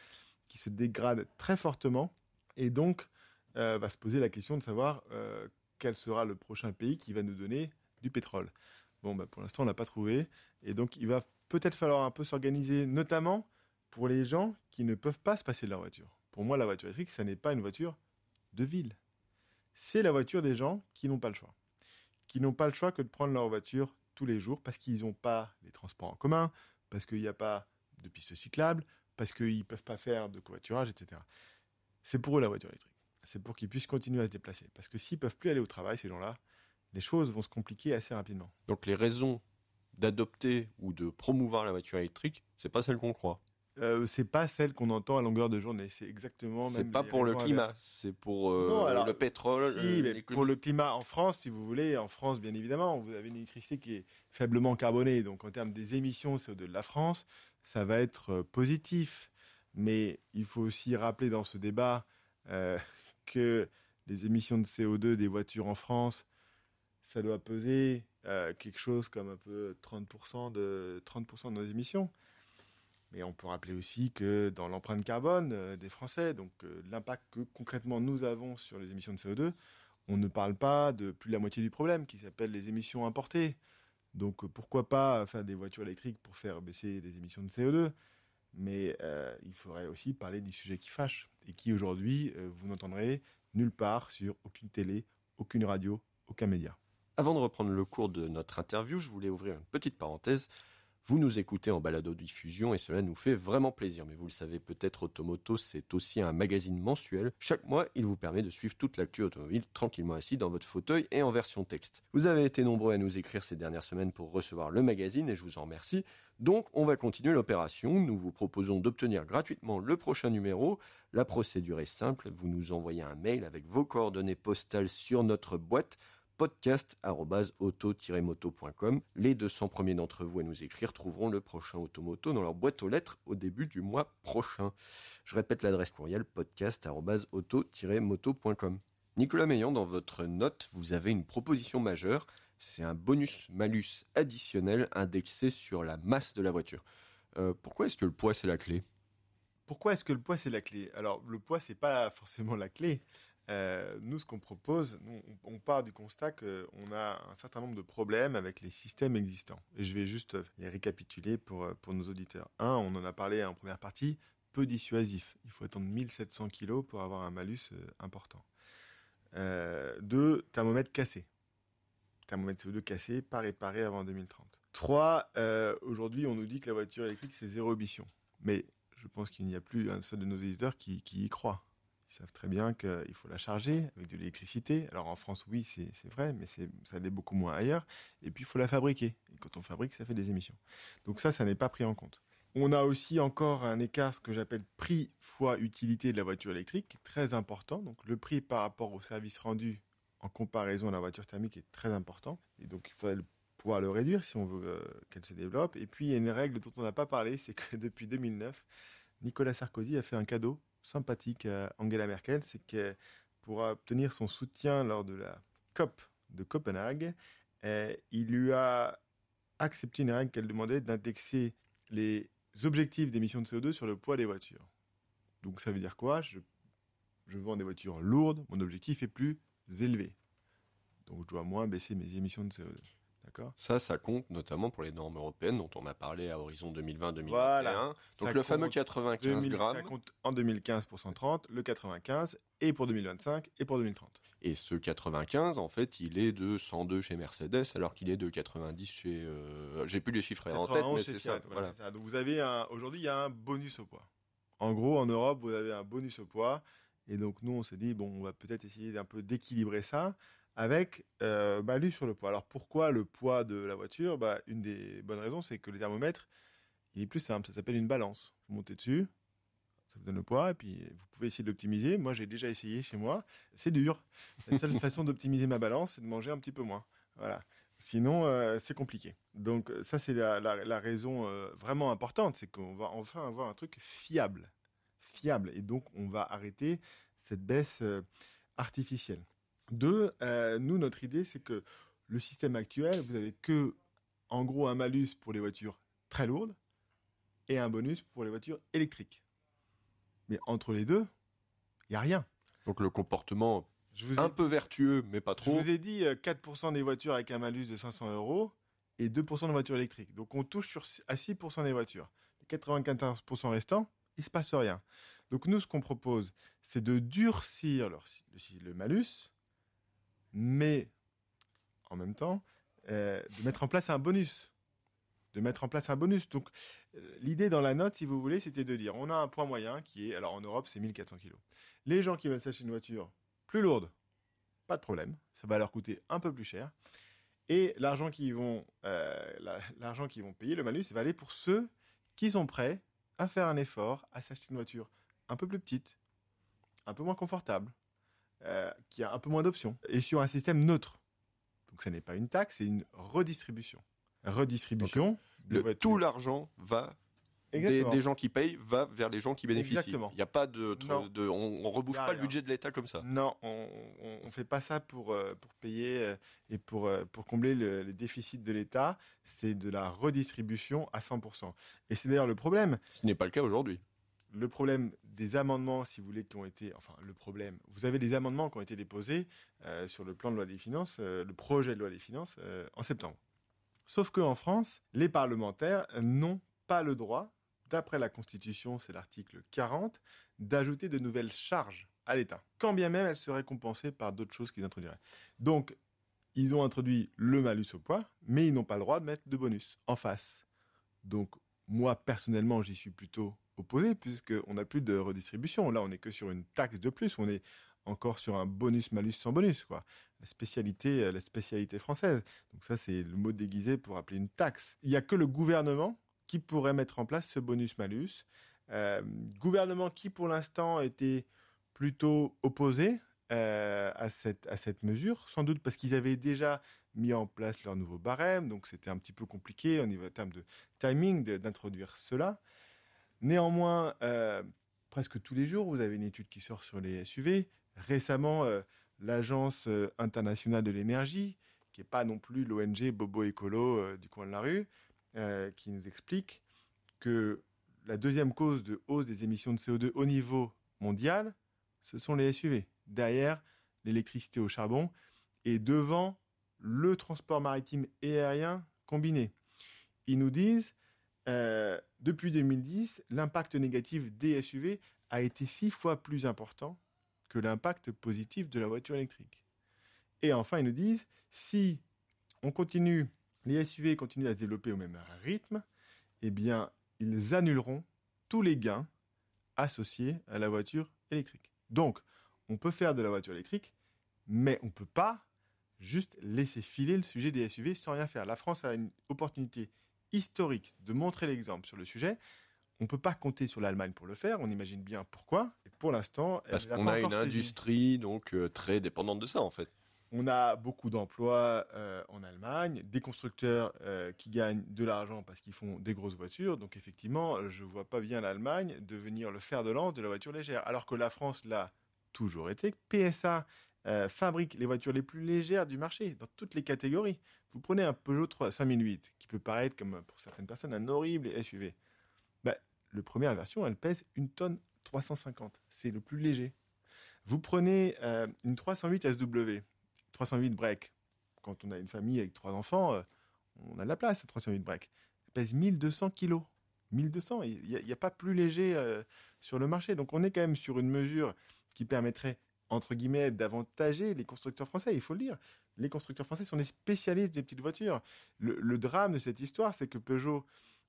qui se dégrade très fortement et donc euh, va se poser la question de savoir euh, quel sera le prochain pays qui va nous donner du pétrole. Bon, bah, pour l'instant, on n'a pas trouvé et donc il va peut-être falloir un peu s'organiser, notamment pour les gens qui ne peuvent pas se passer de leur voiture. Pour moi, la voiture électrique, ce n'est pas une voiture de ville. C'est la voiture des gens qui n'ont pas le choix. Qui n'ont pas le choix que de prendre leur voiture tous les jours parce qu'ils n'ont pas les transports en commun, parce qu'il n'y a pas de pistes cyclables, parce qu'ils ne peuvent pas faire de covoiturage, etc. C'est pour eux la voiture électrique. C'est pour qu'ils puissent continuer à se déplacer. Parce que s'ils peuvent plus aller au travail, ces gens-là, les choses vont se compliquer assez rapidement. Donc les raisons d'adopter ou de promouvoir la voiture électrique, c'est pas celle qu'on croit. Euh, c'est pas celle qu'on entend à longueur de journée. C'est exactement. C'est pas pour le climat, c'est pour euh, le pétrole. Euh, pour le climat en France, si vous voulez, en France, bien évidemment, vous avez une électricité qui est faiblement carbonée. Donc en termes des émissions co de la France, ça va être positif. Mais il faut aussi rappeler dans ce débat *laughs* que les émissions de CO2 des voitures en France, ça doit peser quelque chose comme un peu 30% de, 30 de nos émissions. Mais on peut rappeler aussi que dans l'empreinte carbone des Français, donc l'impact que concrètement nous avons sur les émissions de CO2, on ne parle pas de plus de la moitié du problème qui s'appelle les émissions importées. Donc euh, pourquoi pas faire des voitures électriques pour faire baisser les émissions de CO2 Mais euh, il faudrait aussi parler du sujet qui fâche et qui aujourd'hui, euh, vous n'entendrez nulle part sur aucune télé, aucune radio, aucun média. Avant de reprendre le cours de notre interview, je voulais ouvrir une petite parenthèse. Vous nous écoutez en balado-diffusion et cela nous fait vraiment plaisir. Mais vous le savez peut-être, Automoto, c'est aussi un magazine mensuel. Chaque mois, il vous permet de suivre toute l'actu automobile tranquillement assis dans votre fauteuil et en version texte. Vous avez été nombreux à nous écrire ces dernières semaines pour recevoir le magazine et je vous en remercie. Donc, on va continuer l'opération. Nous vous proposons d'obtenir gratuitement le prochain numéro. La procédure est simple. Vous nous envoyez un mail avec vos coordonnées postales sur notre boîte podcast motocom Les 200 premiers d'entre vous à nous écrire trouveront le prochain Automoto dans leur boîte aux lettres au début du mois prochain. Je répète l'adresse courriel podcast-auto-moto.com. Nicolas Meillan, dans votre note, vous avez une proposition majeure. C'est un bonus-malus additionnel indexé sur la masse de la voiture. Euh, pourquoi est-ce que le poids, c'est la clé Pourquoi est-ce que le poids, c'est la clé Alors, le poids, c'est pas forcément la clé. Euh, nous, ce qu'on propose, on, part du constat qu'on a un certain nombre de problèmes avec les systèmes existants. Et je vais juste euh, les récapituler pour, euh, pour nos auditeurs. Un, on en a parlé en première partie, peu dissuasif. Il faut attendre 1700 kg pour avoir un malus important. deux, thermomètre cassé. Thermomètre CO2 cassé, pas réparé avant 2030. Trois, aujourd'hui, on nous dit que la voiture électrique, c'est zéro émission. Mais je pense qu'il n'y a plus un seul de nos auditeurs qui, qui y croit. Ils savent très bien qu'il faut la charger avec de l'électricité. Alors en France, oui, c'est vrai, mais ça l'est beaucoup moins ailleurs. Et puis, il faut la fabriquer. Et quand on fabrique, ça fait des émissions. Donc ça, ça n'est pas pris en compte. On a aussi encore un écart, ce que j'appelle prix fois utilité de la voiture électrique, très important. Donc le prix par rapport au service rendu en comparaison à la voiture thermique est très important. Et donc il faudrait pouvoir le réduire si on veut euh, qu'elle se développe. Et puis il y a une règle dont on n'a pas parlé, c'est que *laughs* depuis 2009, Nicolas Sarkozy a fait un cadeau sympathique à Angela Merkel, c'est que pour obtenir son soutien lors de la COP de Copenhague, il lui a accepté une règle qu'elle demandait d'indexer les objectifs d'émissions de CO2 sur le poids des voitures. Donc ça veut dire quoi je, je vends des voitures lourdes, mon objectif est plus élevé. Donc je dois moins baisser mes émissions de CO2. Ça, ça compte notamment pour les normes européennes dont on a parlé à horizon 2020-2021. Donc le fameux 95 grammes. Ça compte en 2015 pour 130, le 95 et pour 2025 et pour 2030. Et ce 95, en fait, il est de 102 chez Mercedes, alors qu'il est de 90 chez. Euh, j'ai plus les chiffres en tête, mais c'est ça. vous avez Aujourd'hui, il y a un bonus au poids. En gros, en Europe, vous avez un bonus au poids. Et donc nous, on s'est dit bon, on va peut-être essayer d'un peu d'équilibrer ça avec euh, malus bah, sur le poids. Alors pourquoi le poids de la voiture bah, Une des bonnes raisons, c'est que le thermomètre, il est plus simple. Ça s'appelle une balance. Vous montez dessus, ça vous donne le poids, et puis vous pouvez essayer de l'optimiser. Moi, j'ai déjà essayé chez moi. C'est dur. La seule *laughs* façon d'optimiser ma balance, c'est de manger un petit peu moins. Voilà. Sinon, euh, c'est compliqué. Donc ça, c'est la, raison euh, vraiment importante, c'est qu'on va enfin avoir un truc fiable. Fiable. Et donc, on va arrêter cette baisse euh, artificielle. Deux, euh, nous, notre idée, c'est que le système actuel, vous avez que, en gros, un malus pour les voitures très lourdes et un bonus pour les voitures électriques. Mais entre les deux, il n'y a rien. Donc le comportement un peu vertueux, mais pas trop. Je vous ai dit 4% euh, des voitures avec un malus de 500 euros et 2% de voitures électriques. Donc on touche sur, à 6% des voitures. Les 95% restants, il ne se passe rien. Donc nous, ce qu'on propose, c'est de durcir leur, le malus mais en même temps, euh, de mettre en place un bonus. De mettre en place un bonus. Donc, euh, l'idée dans la note, si vous voulez, c'était de dire on a un point moyen qui est, alors en Europe, c'est 1400 kg. Les gens qui veulent s'acheter une voiture plus lourde, pas de problème, ça va leur coûter un peu plus cher. Et l'argent qu'ils vont, euh, vont payer, le malus, va aller pour ceux qui sont prêts à faire un effort, à s'acheter une voiture un peu plus petite, un peu moins confortable, euh, qui a un peu moins d'options, et sur un système neutre. Donc ça n'est pas une taxe, c'est une redistribution. Redistribution. tout l'argent va des, gens qui payent va vers les gens qui bénéficient. Il n'y a pas de, de, on, on, rebouche pas le budget de l'État comme ça. Non, on, ne fait pas ça pour euh, pour payer euh, et pour pour combler les déficits de l'État. C'est de la redistribution à 100%. Et c'est d'ailleurs le problème. Ce n'est pas le cas aujourd'hui le problème des amendements, si vous voulez, qui ont été, enfin le problème, vous avez des amendements qui ont été déposés euh, sur le plan de loi des finances, euh, le projet de loi des finances, euh, en septembre. Sauf qu'en France, les parlementaires n'ont pas le droit, d'après la Constitution, c'est l'article 40, d'ajouter de nouvelles charges à l'État, quand bien même elles seraient compensées par d'autres choses qu'ils introduiraient. Donc, ils ont introduit le malus au poids, mais ils n'ont pas le droit de mettre de bonus en face. Donc, moi, personnellement, j'y suis plutôt opposé puisqu'on n'a plus de redistribution. Là, on n'est que sur une taxe de plus. On est encore sur un bonus-malus sans bonus, La spécialité, euh, la spécialité française. Donc ça, c'est le mot déguisé pour appeler une taxe. Il n'y a que le gouvernement qui pourrait mettre en place ce bonus-malus. Euh, gouvernement qui, pour l'instant, était plutôt opposé euh, à cette à cette mesure, sans doute parce qu'ils avaient déjà mis en place leur nouveau barème, donc c'était un petit peu compliqué en termes de timing d'introduire cela. Néanmoins, euh, presque tous les jours, vous avez une étude qui sort sur les SUV. Récemment, euh, l'Agence euh, internationale de l'énergie, qui n'est pas non plus l'ONG Bobo Écolo du coin de la rue, qui nous explique que la deuxième cause de hausse des émissions de CO2 au niveau mondial, ce sont les SUV. Derrière l'électricité au charbon et devant le transport maritime et aérien combiné. Ils nous disent euh, depuis 2010, l'impact négatif des SUV a été six fois plus important que l'impact positif de la voiture électrique. Et enfin, ils nous disent, si on continue, les SUV continuent à se développer au même rythme, eh bien, ils annuleront tous les gains associés à la voiture électrique. Donc, on peut faire de la voiture électrique, mais on ne peut pas juste laisser filer le sujet des SUV sans rien faire. La France a une opportunité historique de montrer l'exemple sur le sujet. On ne peut pas compter sur l'Allemagne pour le faire, on imagine bien pourquoi. pour l'instant, Parce qu'on a une industrie donc euh, très dépendante de ça en fait. On a beaucoup d'emplois euh, en Allemagne, des constructeurs euh, qui gagnent de l'argent parce qu'ils font des grosses voitures. Donc effectivement, je ne vois pas bien l'Allemagne devenir le fer de lance de la voiture légère. Alors que la France l'a toujours été. PSA euh, fabrique les voitures les plus légères du marché dans toutes les catégories. Vous prenez un Peugeot 3008 qui peut paraître comme euh, pour certaines personnes un horrible SUV. Bah, le première version, elle pèse une tonne 350. C'est le plus léger. Vous prenez euh, une 308 SW, 308 break. Quand on a une famille avec trois enfants, on a de la place à 308 break. Elle pèse 1200 kilos. 1200, il n'y a, pas plus léger sur le marché. Donc on est quand même sur une mesure qui permettrait entre guillemets, d'avantager les constructeurs français, il faut le dire. Les constructeurs français sont des spécialistes des petites voitures. Le, drame de cette histoire, c'est que Peugeot,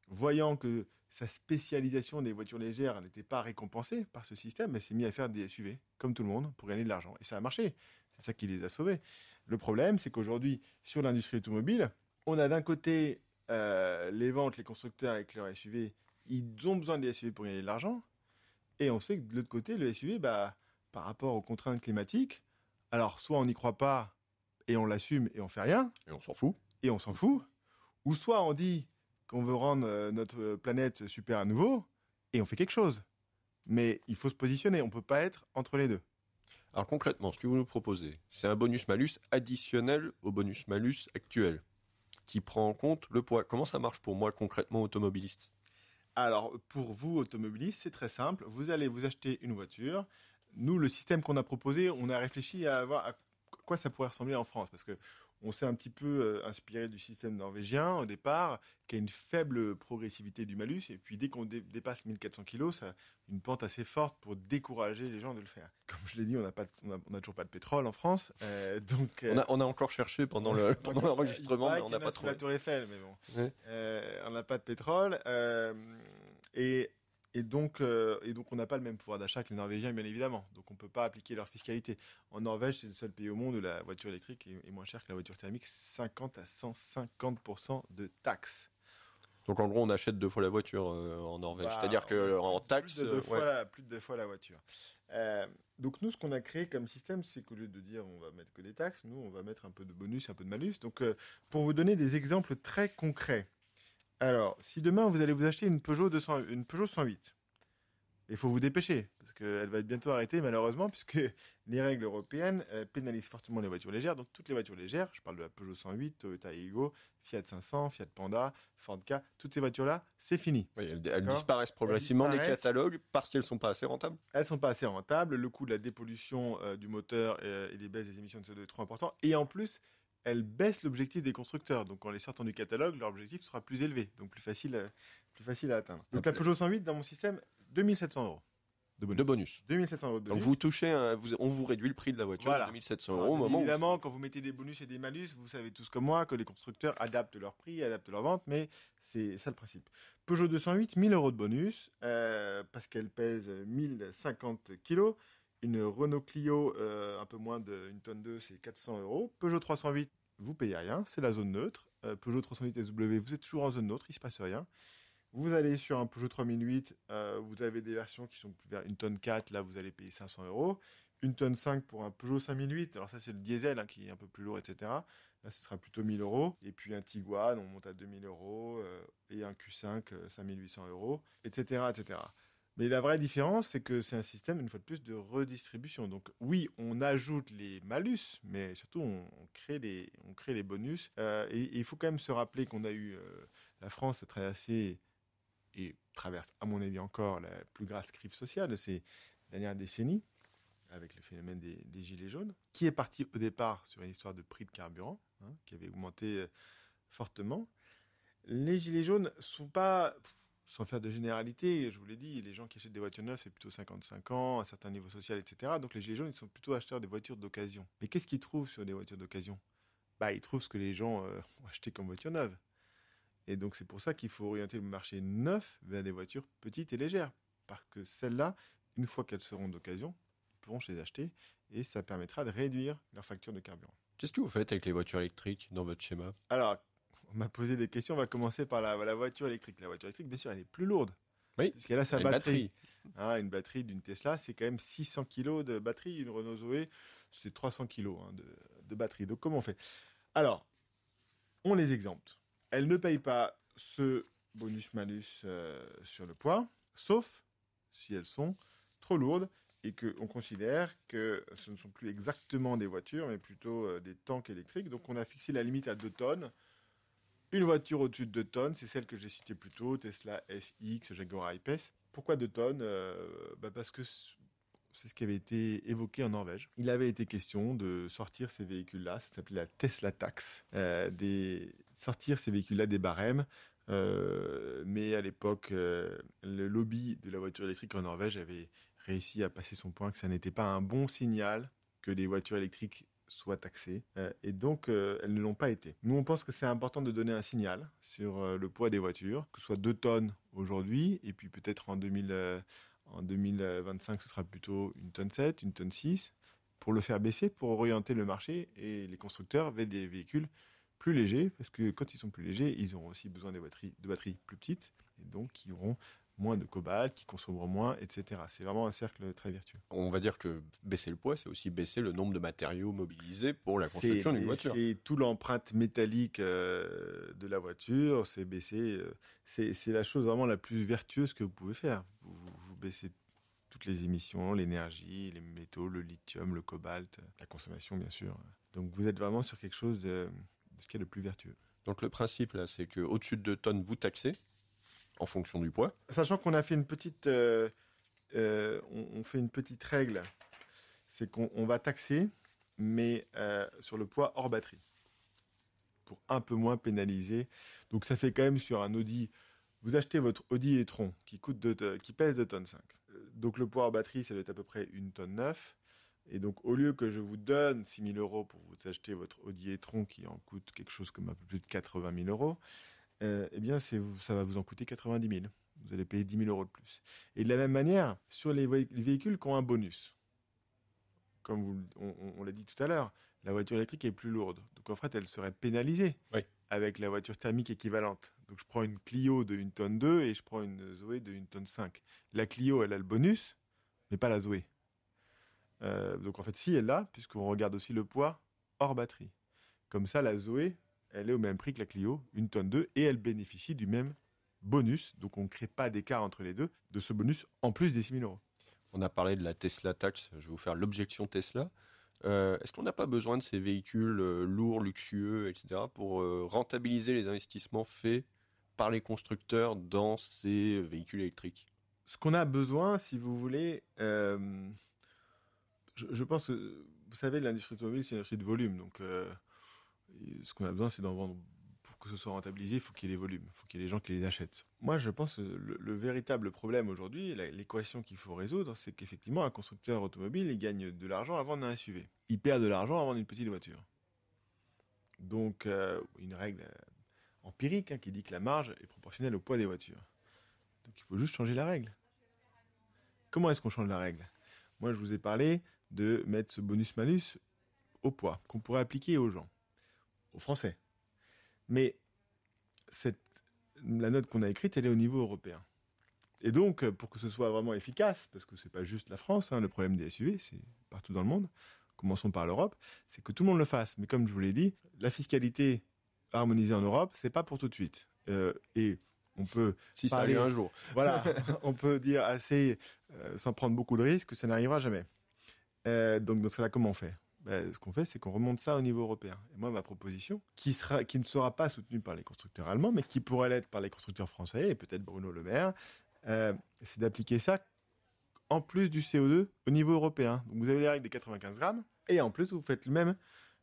voyant que sa spécialisation des voitures légères n'était pas récompensée par ce système, elle bah, s'est mis à faire des SUV, comme tout le monde, pour gagner de l'argent. Et ça a marché. C'est ça qui les a sauvés. Le problème, c'est qu'aujourd'hui, sur l'industrie automobile, on a d'un côté euh, les ventes, les constructeurs avec leurs SUV, ils ont besoin des SUV pour gagner de l'argent. Et on sait que de l'autre côté, le SUV, bah, par rapport aux contraintes climatiques, alors soit on n'y croit pas et on l'assume et on fait rien. Et on s'en fout. Et on s'en fout. Ou soit on dit qu'on veut rendre euh, notre euh, planète super à nouveau et on fait quelque chose. Mais il faut se positionner, on ne peut pas être entre les deux. Alors concrètement, ce que vous nous proposez, c'est un bonus-malus additionnel au bonus-malus actuel, qui prend en compte le poids. Comment ça marche pour moi concrètement automobiliste Alors pour vous automobiliste, c'est très simple. Vous allez vous acheter une voiture, nous, le système qu'on a proposé, on a réfléchi à voir à quoi ça pourrait ressembler en France, parce que on s'est un petit peu euh, inspiré du système norvégien au départ, qui a une faible progressivité du malus. Et puis dès qu'on dépasse 1400 kg, ça une pente assez forte pour décourager les gens de le faire. Comme je l'ai dit, on n'a on toujours pas de pétrole en France. Euh, donc, euh, on, a, encore cherché pendant *laughs* l'enregistrement, mais on n'a pas trouvé. La Tour Eiffel, mais bon. on n'a pas de pétrole. et et donc, euh, et donc on n'a pas le même pouvoir d'achat que les Norvégiens, bien évidemment. Donc on ne peut pas appliquer leur fiscalité. En Norvège, c'est le seul pays au monde où la voiture électrique est, moins chère que la voiture thermique, 50 à 150 de taxes. Donc en gros, on achète deux fois la voiture euh, en Norvège. Bah, C'est-à-dire qu'en taxes... Plus de, deux euh, fois, la, plus de deux fois la voiture. donc nous, ce qu'on a créé comme système, c'est qu'au lieu de dire on va mettre que des taxes, nous, on va mettre un peu de bonus, un peu de malus. Donc pour vous donner des exemples très concrets. Alors, si demain vous allez vous acheter une Peugeot, une 108, il faut vous dépêcher, parce qu'elle va être bientôt arrêtée, malheureusement, puisque *laughs* les règles européennes euh, pénalisent fortement les voitures légères. Donc, toutes les voitures légères, je parle de la Peugeot 108, Toyota Ego, Fiat 500, Fiat Panda, Ford K, toutes ces voitures-là, c'est fini. elles, disparaissent progressivement des catalogues parce qu'elles ne sont pas assez rentables. Elles ne sont pas assez rentables. Le coût de la dépollution euh, du moteur euh, et des baisses des émissions de CO2 est trop important. Et en plus, elle baisse l'objectif des constructeurs. Donc en les sortant du catalogue, leur objectif sera plus élevé, donc plus facile, euh, à, atteindre. Donc la Peugeot 108 dans mon système, 2700 euros. De bonus. de bonus. 2700 euros de bonus. Donc vous touchez, vous, on vous réduit le prix de la voiture à 2700 euros Évidemment, quand vous mettez des bonus et des malus, vous savez tous comme moi que les constructeurs adaptent leur prix, adaptent leur vente, mais c'est ça le principe. Peugeot 208, 1000 euros de bonus, euh, parce qu'elle pèse 1050 kilos. Une Renault Clio, euh, un peu moins d'une tonne 2, c'est 400 euros. Peugeot 308, vous payez rien, c'est la zone neutre. Euh, Peugeot 308 SW, vous êtes toujours en zone neutre, il se passe rien. Vous allez sur un Peugeot 3008, euh, vous avez des versions qui sont vers une tonne 4, là vous allez payer 500 euros. Une tonne 5 pour un Peugeot 5008, alors ça c'est le diesel hein, qui est un peu plus lourd, etc. Là ce sera plutôt 1000 euros. Et puis un Tiguan, on monte à 2000 euh, euros. et un Q5, 5800 euros, etc. etc. Mais la vraie différence, c'est que c'est un système, une fois de plus, de redistribution. Donc oui, on ajoute les malus, mais surtout on, crée, les, on crée les bonus. Euh, et, il faut quand même se rappeler qu'on a eu euh, la France très assez, et traverse, à mon avis encore, la plus grasse crise sociale de ces dernières décennies, avec le phénomène des, gilets jaunes, qui est parti au départ sur une histoire de prix de carburant, hein, qui avait augmenté euh, fortement. Les gilets jaunes sont pas sans faire de généralité, je vous l'ai dit, les gens qui achètent des voitures neuves, c'est plutôt 55 ans, un certain niveau social, etc. Donc les gilets jaunes, ils sont plutôt acheteurs des voitures d'occasion. Mais qu'est-ce qu'ils trouvent sur des voitures d'occasion Bah, ils trouvent ce que les gens euh, ont acheté comme voiture neuve. Et donc c'est pour ça qu'il faut orienter le marché neuf vers des voitures petites et légères. Parce que celles-là, une fois qu'elles seront d'occasion, ils pourront les acheter et ça permettra de réduire leur facture de carburant. Qu'est-ce que vous faites avec les voitures électriques dans votre schéma Alors, on m'a posé des questions. On va commencer par la, voiture électrique. La voiture électrique, bien sûr, elle est plus lourde. Oui. qu'elle a sa batterie. Une batterie, hein, une batterie d'une Tesla, c'est quand même 600 kg de batterie. Une Renault Zoé, c'est 300 kg hein, de, batterie. Donc, comment on fait Alors, on les exempte. Elles ne payent pas ce bonus-malus euh, sur le poids, sauf si elles sont trop lourdes et qu'on considère que ce ne sont plus exactement des voitures, mais plutôt euh, des tanks électriques. Donc on a fixé la limite à 2 tonnes. Une voiture au-dessus de 2 tonnes, c'est celle que j'ai citée plus tôt, Tesla SX, Jaguar I-Pace. Pourquoi 2 tonnes euh, bah Parce que c'est ce qui avait été évoqué en Norvège. Il avait été question de sortir ces véhicules-là, ça s'appelait la Tesla Tax, euh, des... sortir ces véhicules-là des barèmes. Euh, mais à l'époque, le lobby de la voiture électrique en Norvège avait réussi à passer son point que ça n'était pas un bon signal que des voitures électriques soient taxées. Euh, et donc, euh, elles ne l'ont pas été. Nous, on pense que c'est important de donner un signal sur euh, le poids des voitures, que ce soit 2 tonnes aujourd'hui, et puis peut-être en, 2025, ce sera plutôt une tonne 7, une tonne 6, pour le faire baisser, pour orienter le marché et les constructeurs vers des véhicules plus légers, parce que quand ils sont plus légers, ils auront aussi besoin des de batteries plus petites, et donc ils auront moins de cobalt, qui consommeront moins, etc. C'est vraiment un cercle très vertueux. On va dire que baisser le poids, c'est aussi baisser le nombre de matériaux mobilisés pour la construction d'une voiture. C'est tout l'empreinte métallique euh, de la voiture, c'est baisser, euh, c'est la chose vraiment la plus vertueuse que vous pouvez faire. Vous, baissez toutes les émissions, l'énergie, les métaux, le lithium, le cobalt, la consommation bien sûr. Donc vous êtes vraiment sur quelque chose de, ce qui est le plus vertueux. Donc le principe là, c'est que au-dessus de tonnes, vous taxez, en fonction du poids. Sachant qu'on a fait une petite, euh, euh, on, fait une petite règle, c'est qu'on va taxer, mais euh, sur le poids hors batterie, pour un peu moins pénaliser. Donc ça fait quand même sur un Audi. Vous achetez votre Audi e-tron qui coûte de qui pèse 2 tonnes 5. Donc le poids hors batterie, ça doit être à peu près une tonne 9. Et donc, au lieu que je vous donne 6 000 euros pour vous acheter votre Audi e-tron qui en coûte quelque chose comme un peu plus de 80 000 euros, euh, eh bien, ça va vous en coûter 90 000. Vous allez payer 10 000 euros de plus. Et de la même manière, sur les, véhicules qui ont un bonus, comme on, l'a dit tout à l'heure, la voiture électrique est plus lourde. Donc en fait, elle serait pénalisée avec la voiture thermique équivalente. Donc je prends une Clio de 1 tonne 2 et je prends une Zoé de 1 tonne 5. La Clio, elle a le bonus, mais pas la Zoé. Euh, donc en fait, si elle l'a, puisqu'on regarde aussi le poids hors batterie. Comme ça, la Zoé elle est au même prix que la Clio, une tonne 2, et elle bénéficie du même bonus. Donc on ne crée pas d'écart entre les deux, de ce bonus en plus des 6 000 euros. On a parlé de la Tesla tax, je vais vous faire l'objection Tesla. Euh, est-ce qu'on n'a pas besoin de ces véhicules euh, lourds, luxueux, etc., pour euh, rentabiliser les investissements faits par les constructeurs dans ces véhicules électriques Ce qu'on a besoin, si vous voulez, je, je, pense que, vous savez, l'industrie automobile, c'est une industrie de volume. Donc, ce qu'on a besoin, c'est d'en vendre. Pour que ce soit rentabilisé, il faut qu'il y ait des volumes, il faut qu'il y ait des gens qui les achètent. Moi, je pense que le, véritable problème aujourd'hui, l'équation qu'il faut résoudre, c'est qu'effectivement, un constructeur automobile, il gagne de l'argent avant vendre un SUV. Il perd de l'argent avant vendre petite voiture. Donc, euh, une règle euh, empirique hein, qui dit que la marge est proportionnelle au poids des voitures. Donc, il faut juste changer la règle. Comment est-ce qu'on change la règle Moi, je vous ai parlé de mettre ce bonus-malus au poids qu'on pourrait appliquer aux gens. Français. Mais la note qu'on a écrite, elle est au niveau européen. Et donc, euh, pour que ce soit vraiment efficace, parce que c'est pas juste la France, hein, le problème des SUV, c'est partout dans le monde. Commençons par l'Europe, c'est que tout le monde le fasse. Mais comme je vous l'ai dit, la fiscalité harmonisée en Europe, c'est pas pour tout de suite. Euh, et on peut si parler, un jour. *laughs* voilà, on peut dire assez euh, sans prendre beaucoup de risques que ça n'arrivera jamais. donc dans ce cas-là, comment on fait bah, ce qu'on fait, c'est qu'on remonte ça au niveau européen. Et moi, ma proposition, qui, ne sera pas soutenue par les constructeurs allemands, mais qui pourrait l'être par les constructeurs français, et peut-être Bruno Le Maire, euh, c'est d'appliquer ça en plus du CO2 au niveau européen. Donc vous avez les règles des 95 grammes, et en plus, vous faites le même,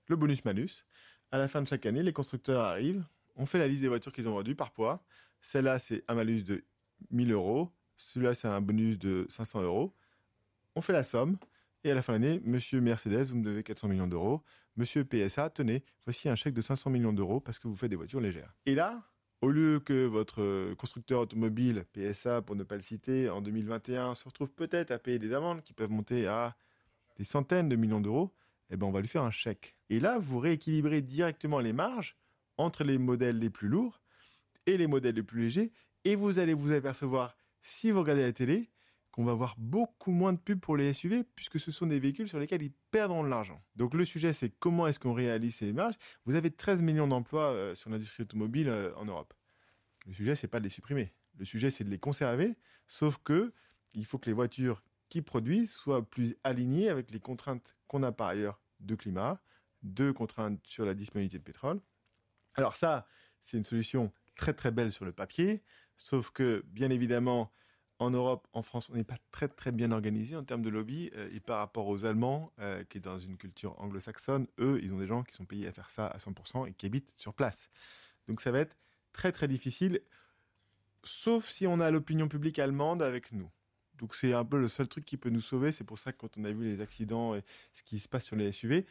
le bonus-malus. À la fin de chaque année, les constructeurs arrivent, on fait la liste des voitures qu'ils ont vendues par poids. Celle-là, c'est un malus de 1000 euros. Celui-là, c'est un bonus de 500 euros. On fait la somme. Et à la fin de l'année, monsieur Mercedes, vous me devez 400 millions d'euros. Monsieur PSA, tenez, voici un chèque de 500 millions d'euros parce que vous faites des voitures légères. Et là, au lieu que votre euh, constructeur automobile, PSA pour ne pas le citer, en 2021 se retrouve peut-être à payer des amendes qui peuvent monter à des centaines de millions d'euros, eh ben on va lui faire un chèque. Et là, vous rééquilibrez directement les marges entre les modèles les plus lourds et les modèles les plus légers, et vous allez vous apercevoir, si vous regardez la télé, qu'on va avoir beaucoup moins de pubs pour les SUV puisque ce sont des véhicules sur lesquels ils perdront de l'argent. Donc le sujet c'est comment est-ce qu'on réalise ces marges. Vous avez 13 millions d'emplois euh, sur l'industrie automobile euh, en Europe. Le sujet c'est pas de les supprimer. Le sujet c'est de les conserver, sauf que il faut que les voitures qui produisent soient plus alignées avec les contraintes qu'on a par ailleurs de climat, de contraintes sur la disponibilité de pétrole. Alors ça, c'est une solution très très belle sur le papier, sauf que bien évidemment, en Europe, en France, on n'est pas très très bien organisé en termes de lobby. Euh, et par rapport aux Allemands, euh, qui est dans une culture anglo-saxonne, eux, ils ont des gens qui sont payés à faire ça à 100% et qui habitent sur place. Donc ça va être très très difficile, sauf si on a l'opinion publique allemande avec nous. Donc c'est un peu le seul truc qui peut nous sauver. C'est pour ça que quand on a vu les accidents et ce qui se passe sur les SUV,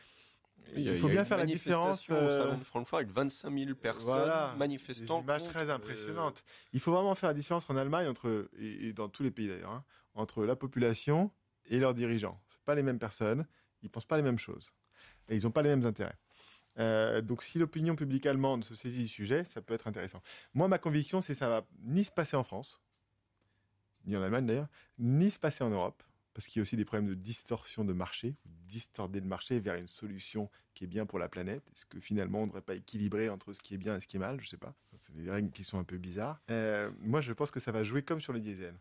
il, faut bien faire la différence. Au salon euh, de Francfort avec 25 000 personnes manifestant. Une très euh, impressionnante. Il faut vraiment faire la différence en Allemagne entre et, dans tous les pays d'ailleurs hein, entre la population et leurs dirigeants. C'est pas les mêmes personnes, ils pensent pas les mêmes choses et ils n'ont pas les mêmes intérêts. Euh, donc si l'opinion publique allemande se saisit du sujet, ça peut être intéressant. Moi, ma conviction, c'est que ça va ni se passer en France, ni en Allemagne d'ailleurs, ni se passer en Europe parce qu'il y a aussi des problèmes de distorsion de marché. Vous distordez le marché vers une solution qui est bien pour la planète. Est-ce que finalement, on ne devrait pas équilibrer entre ce qui est bien et ce qui est mal Je ne sais pas. C'est des règles qui sont un peu bizarres. Euh, moi, je pense que ça va jouer comme sur le diesel.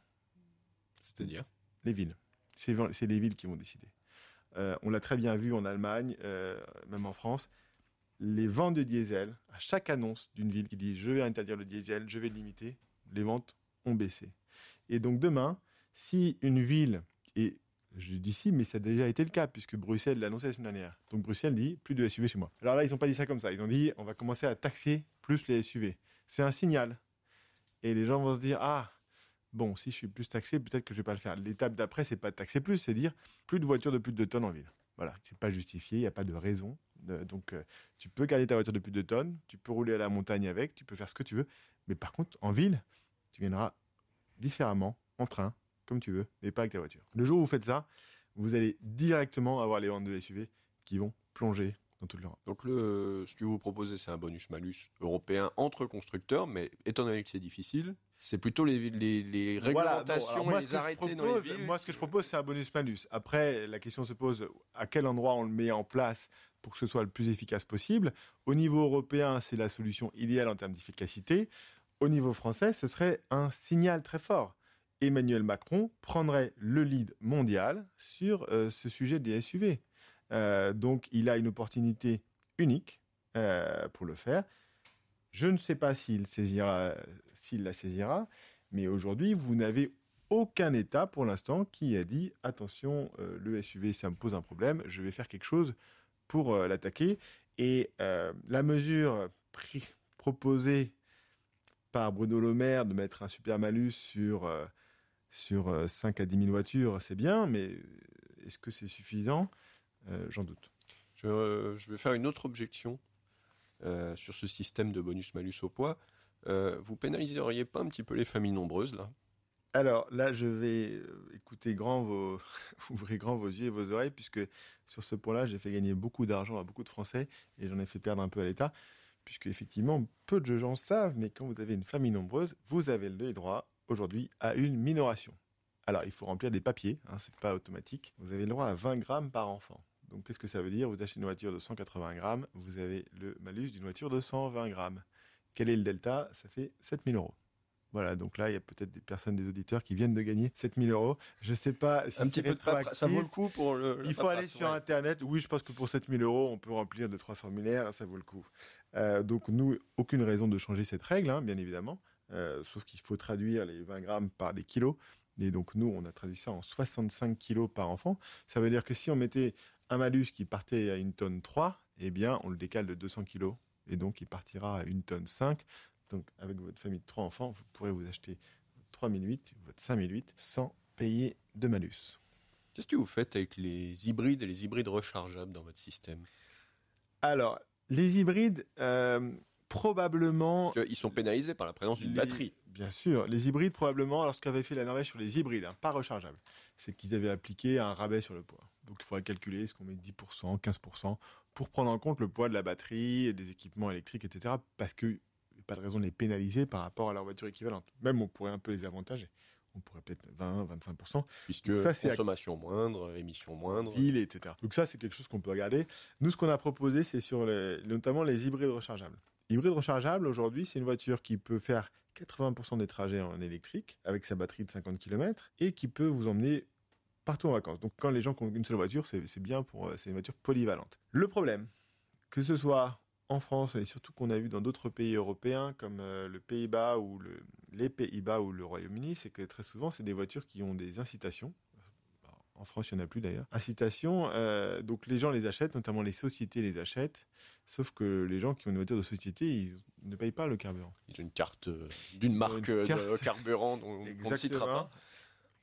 C'est-à-dire Les villes. C'est les villes qui vont décider. Euh, on l'a très bien vu en Allemagne, euh, même en France. Les ventes de diesel, à chaque annonce d'une ville qui dit je vais interdire le diesel, je vais le limiter, les ventes ont baissé. Et donc demain, si une ville et je dis si, mais ça a déjà été le cas, puisque Bruxelles l'a annoncé la semaine dernière. Donc Bruxelles dit plus de SUV chez moi. Alors là, ils n'ont pas dit ça comme ça. Ils ont dit on va commencer à taxer plus les SUV. C'est un signal. Et les gens vont se dire ah, bon, si je suis plus taxé, peut-être que je ne vais pas le faire. L'étape d'après, c'est pas de taxer plus, c'est dire plus de voitures de plus de 2 tonnes en ville. Voilà, c'est pas justifié, il n'y a pas de raison. Euh, donc, euh, tu peux garder ta voiture de plus de tonnes, tu peux rouler à la montagne avec, tu peux faire ce que tu veux. Mais par contre, en ville, tu viendras différemment, en train, comme tu veux, mais pas avec ta voiture. Le jour où vous faites ça, vous allez directement avoir les ventes de SUV qui vont plonger dans toute l'Europe. Donc le, ce que vous proposez, c'est un bonus-malus européen entre constructeurs, mais étant donné que c'est difficile, c'est plutôt les, réglementations et les arrêtés dans les villes. Moi, ce que je propose, c'est un bonus-malus. Après, la question se pose à quel endroit on le met en place pour que ce soit le plus efficace possible. Au niveau européen, c'est la solution idéale en termes d'efficacité. Au niveau français, ce serait un signal très fort. Emmanuel Macron prendrait le lead mondial sur euh, ce sujet des SUV. Euh, donc il a une opportunité unique euh, pour le faire. Je ne sais pas s'il saisira, s'il la saisira, mais aujourd'hui vous n'avez aucun État pour l'instant qui a dit attention le SUV ça me pose un problème, je vais faire quelque chose pour l'attaquer. Et la mesure proposée par Bruno Le Maire de mettre un super malus sur sur 5 euh, à 10 000 voitures, c'est bien, mais euh, est-ce que c'est suffisant euh, J'en doute. Je, vais faire une autre objection sur ce système de bonus-malus au poids. vous pénaliseriez pas un petit peu les familles nombreuses, là alors là, je vais écouter grand vos, *laughs* grand vos yeux et vos oreilles, puisque sur ce point-là, j'ai fait gagner beaucoup d'argent à beaucoup de Français et j'en ai fait perdre un peu à l'État, puisque effectivement, peu de gens savent, mais quand vous avez une famille nombreuse, vous avez le droit aujourd'hui à une minoration. Alors, il faut remplir des papiers, hein, c'est pas automatique. Vous avez le droit à 20 grammes par enfant. Donc, qu'est-ce que ça veut dire Vous achetez une voiture de 180 grammes, vous avez le malus d'une voiture de 120 grammes. Quel est le delta Ça fait 7000 euros. Voilà, donc là, il y a peut-être des personnes, des auditeurs qui viennent de gagner 7000 euros. Je sais pas si un petit peu ça vaut le coup pour le. Il faut aller sur Internet. Oui, je pense que pour 7000 euros, on peut remplir de trois formulaires, ça vaut le coup. Euh, donc nous, aucune raison de changer cette règle, hein, bien évidemment. Euh, sauf qu'il faut traduire les 20 grammes par des kilos. Et donc nous, on a traduit ça en 65 kilos par enfant. Ça veut dire que si on mettait un malus qui partait à une tonne 3, eh bien, on le décale de 200 kilos. Et donc, il partira à une tonne 5. Donc, avec votre famille de 3 enfants, vous pourrez vous acheter 3008, votre 5008, sans payer de malus. Qu'est-ce que vous faites avec les hybrides et les hybrides rechargeables dans votre système Alors, les hybrides, euh, probablement. Ils sont pénalisés par la présence d'une batterie. Bien sûr, les hybrides probablement. Alors ce qu'avait fait la Norvège sur les hybrides, hein, pas rechargeables, c'est qu'ils avaient appliqué un rabais sur le poids. Donc il faudrait calculer ce qu'on met 10%, 15% pour prendre en compte le poids de la batterie, et des équipements électriques, etc. Parce que pas de raison de les pénaliser par rapport à leur voiture équivalente. Même on pourrait un peu les avantager. On pourrait peut-être 20, 25%. Puisque ça, consommation moindre, émission moindre. Ville, etc. Donc ça, c'est quelque chose qu'on peut regarder. Nous, ce qu'on a proposé, c'est sur notamment les hybrides rechargeables. Hybride rechargeable, aujourd'hui, c'est une voiture qui peut faire 80% des trajets en électrique avec sa batterie de 50 km et qui peut vous emmener partout en vacances. Donc quand les gens ont une seule voiture, c'est bien pour euh, c'est une voiture polyvalente. Le problème, que ce soit en France et surtout qu'on a vu dans d'autres pays européens comme euh, le Pays-Bas ou les Pays-Bas ou le Royaume-Uni, c'est que très souvent c'est des voitures qui ont des incitations en France, il n'y en a plus d'ailleurs. Incitation, euh, donc les gens les achètent, notamment les sociétés les achètent, sauf que les gens qui ont une voiture de société, ils ne payent pas le carburant. Ils ont une carte euh, d'une marque euh, de carburant dont on ne citera pas.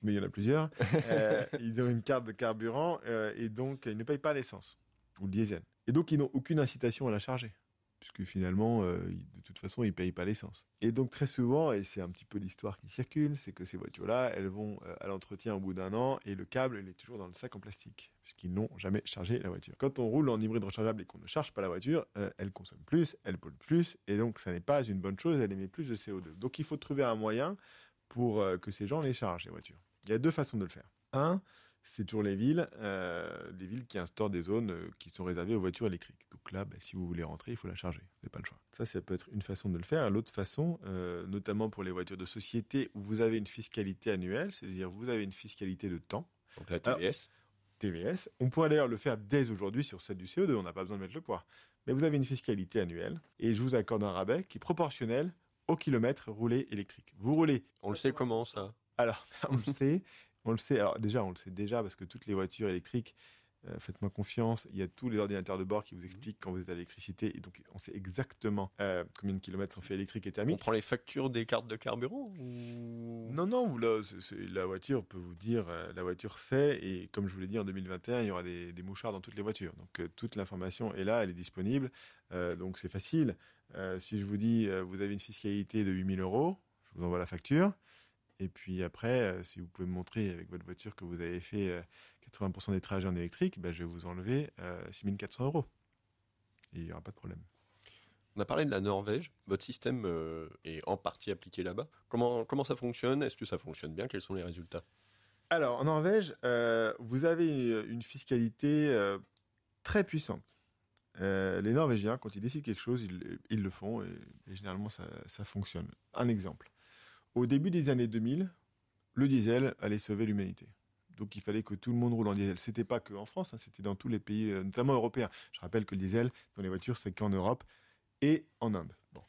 Mais il y en a plusieurs. *laughs* ils ont une carte de carburant et donc ils ne payent pas l'essence ou le diesel. Et donc ils n'ont aucune incitation à la charger puisque finalement, euh, de toute façon, ils ne payent pas l'essence. Et donc très souvent, et c'est un petit peu l'histoire qui circule, c'est que ces voitures-là, elles vont euh, à l'entretien au bout d'un an, et le câble, il est toujours dans le sac en plastique, puisqu'ils n'ont jamais chargé la voiture. Quand on roule en hybride rechargeable et qu'on ne charge pas la voiture, euh, elle consomme plus, elle pollue plus, et donc ça n'est pas une bonne chose, elle émet plus de CO2. Donc il faut trouver un moyen pour que ces gens les chargent, les voitures. Il y a deux façons de le faire. Un, c'est toujours les villes, euh, villes qui instaurent des zones euh, qui sont réservées aux voitures électriques. Donc là, bah, si vous voulez rentrer, il faut la charger. Vous n'avez pas le choix. Ça, ça peut être une façon de le faire. L'autre façon, euh, notamment pour les voitures de société où vous avez une fiscalité annuelle, c'est-à-dire vous avez une fiscalité de temps. Donc la TVS. TVS. On pourrait d'ailleurs le faire dès aujourd'hui sur celle du CO2, on n'a pas besoin de mettre le poids. Mais vous avez une fiscalité annuelle et je vous accorde un rabais qui est proportionnel au kilomètre roulé électrique. Vous roulez. On le sait comment ça alors, *laughs* on le sait, on le sait, déjà, on le sait déjà parce que toutes les voitures électriques, euh, faites-moi confiance, il y a tous les ordinateurs de bord qui vous mmh expliquent quand vous êtes à l'électricité. Et donc, on sait exactement euh, combien de kilomètres sont faits électriques et thermiques. On prend les factures des cartes de carburant Non, non, la, voiture peut vous dire, euh, la voiture sait. Et comme je vous l'ai dit, en 2021, il y aura des, des mouchards dans toutes les voitures. Donc, toute l'information est là, elle est disponible. donc, c'est facile. si je vous dis, vous avez une fiscalité de 8000 euros, je vous envoie la facture. Et puis après, euh, si vous pouvez me montrer avec votre voiture que vous avez fait 80% euh, des trajets en électrique, bah, je vais vous enlever 6400 euh, euros. il n'y aura pas de problème. On a parlé de la Norvège. Votre système est en partie appliqué là-bas. Comment, comment ça fonctionne Est-ce que ça fonctionne bien Quels sont les résultats Alors, en Norvège, vous avez une fiscalité très puissante. les Norvégiens, quand ils décident quelque chose, ils, le font et, généralement ça, fonctionne. Un exemple. Au début des années 2000, le diesel allait sauver l'humanité. Donc il fallait que tout le monde roule en diesel. C'était pas que en France, hein, c'était dans tous les pays, euh, notamment européens. Je rappelle que le diesel dans les voitures, c'est qu'en Europe et en Inde. Bon,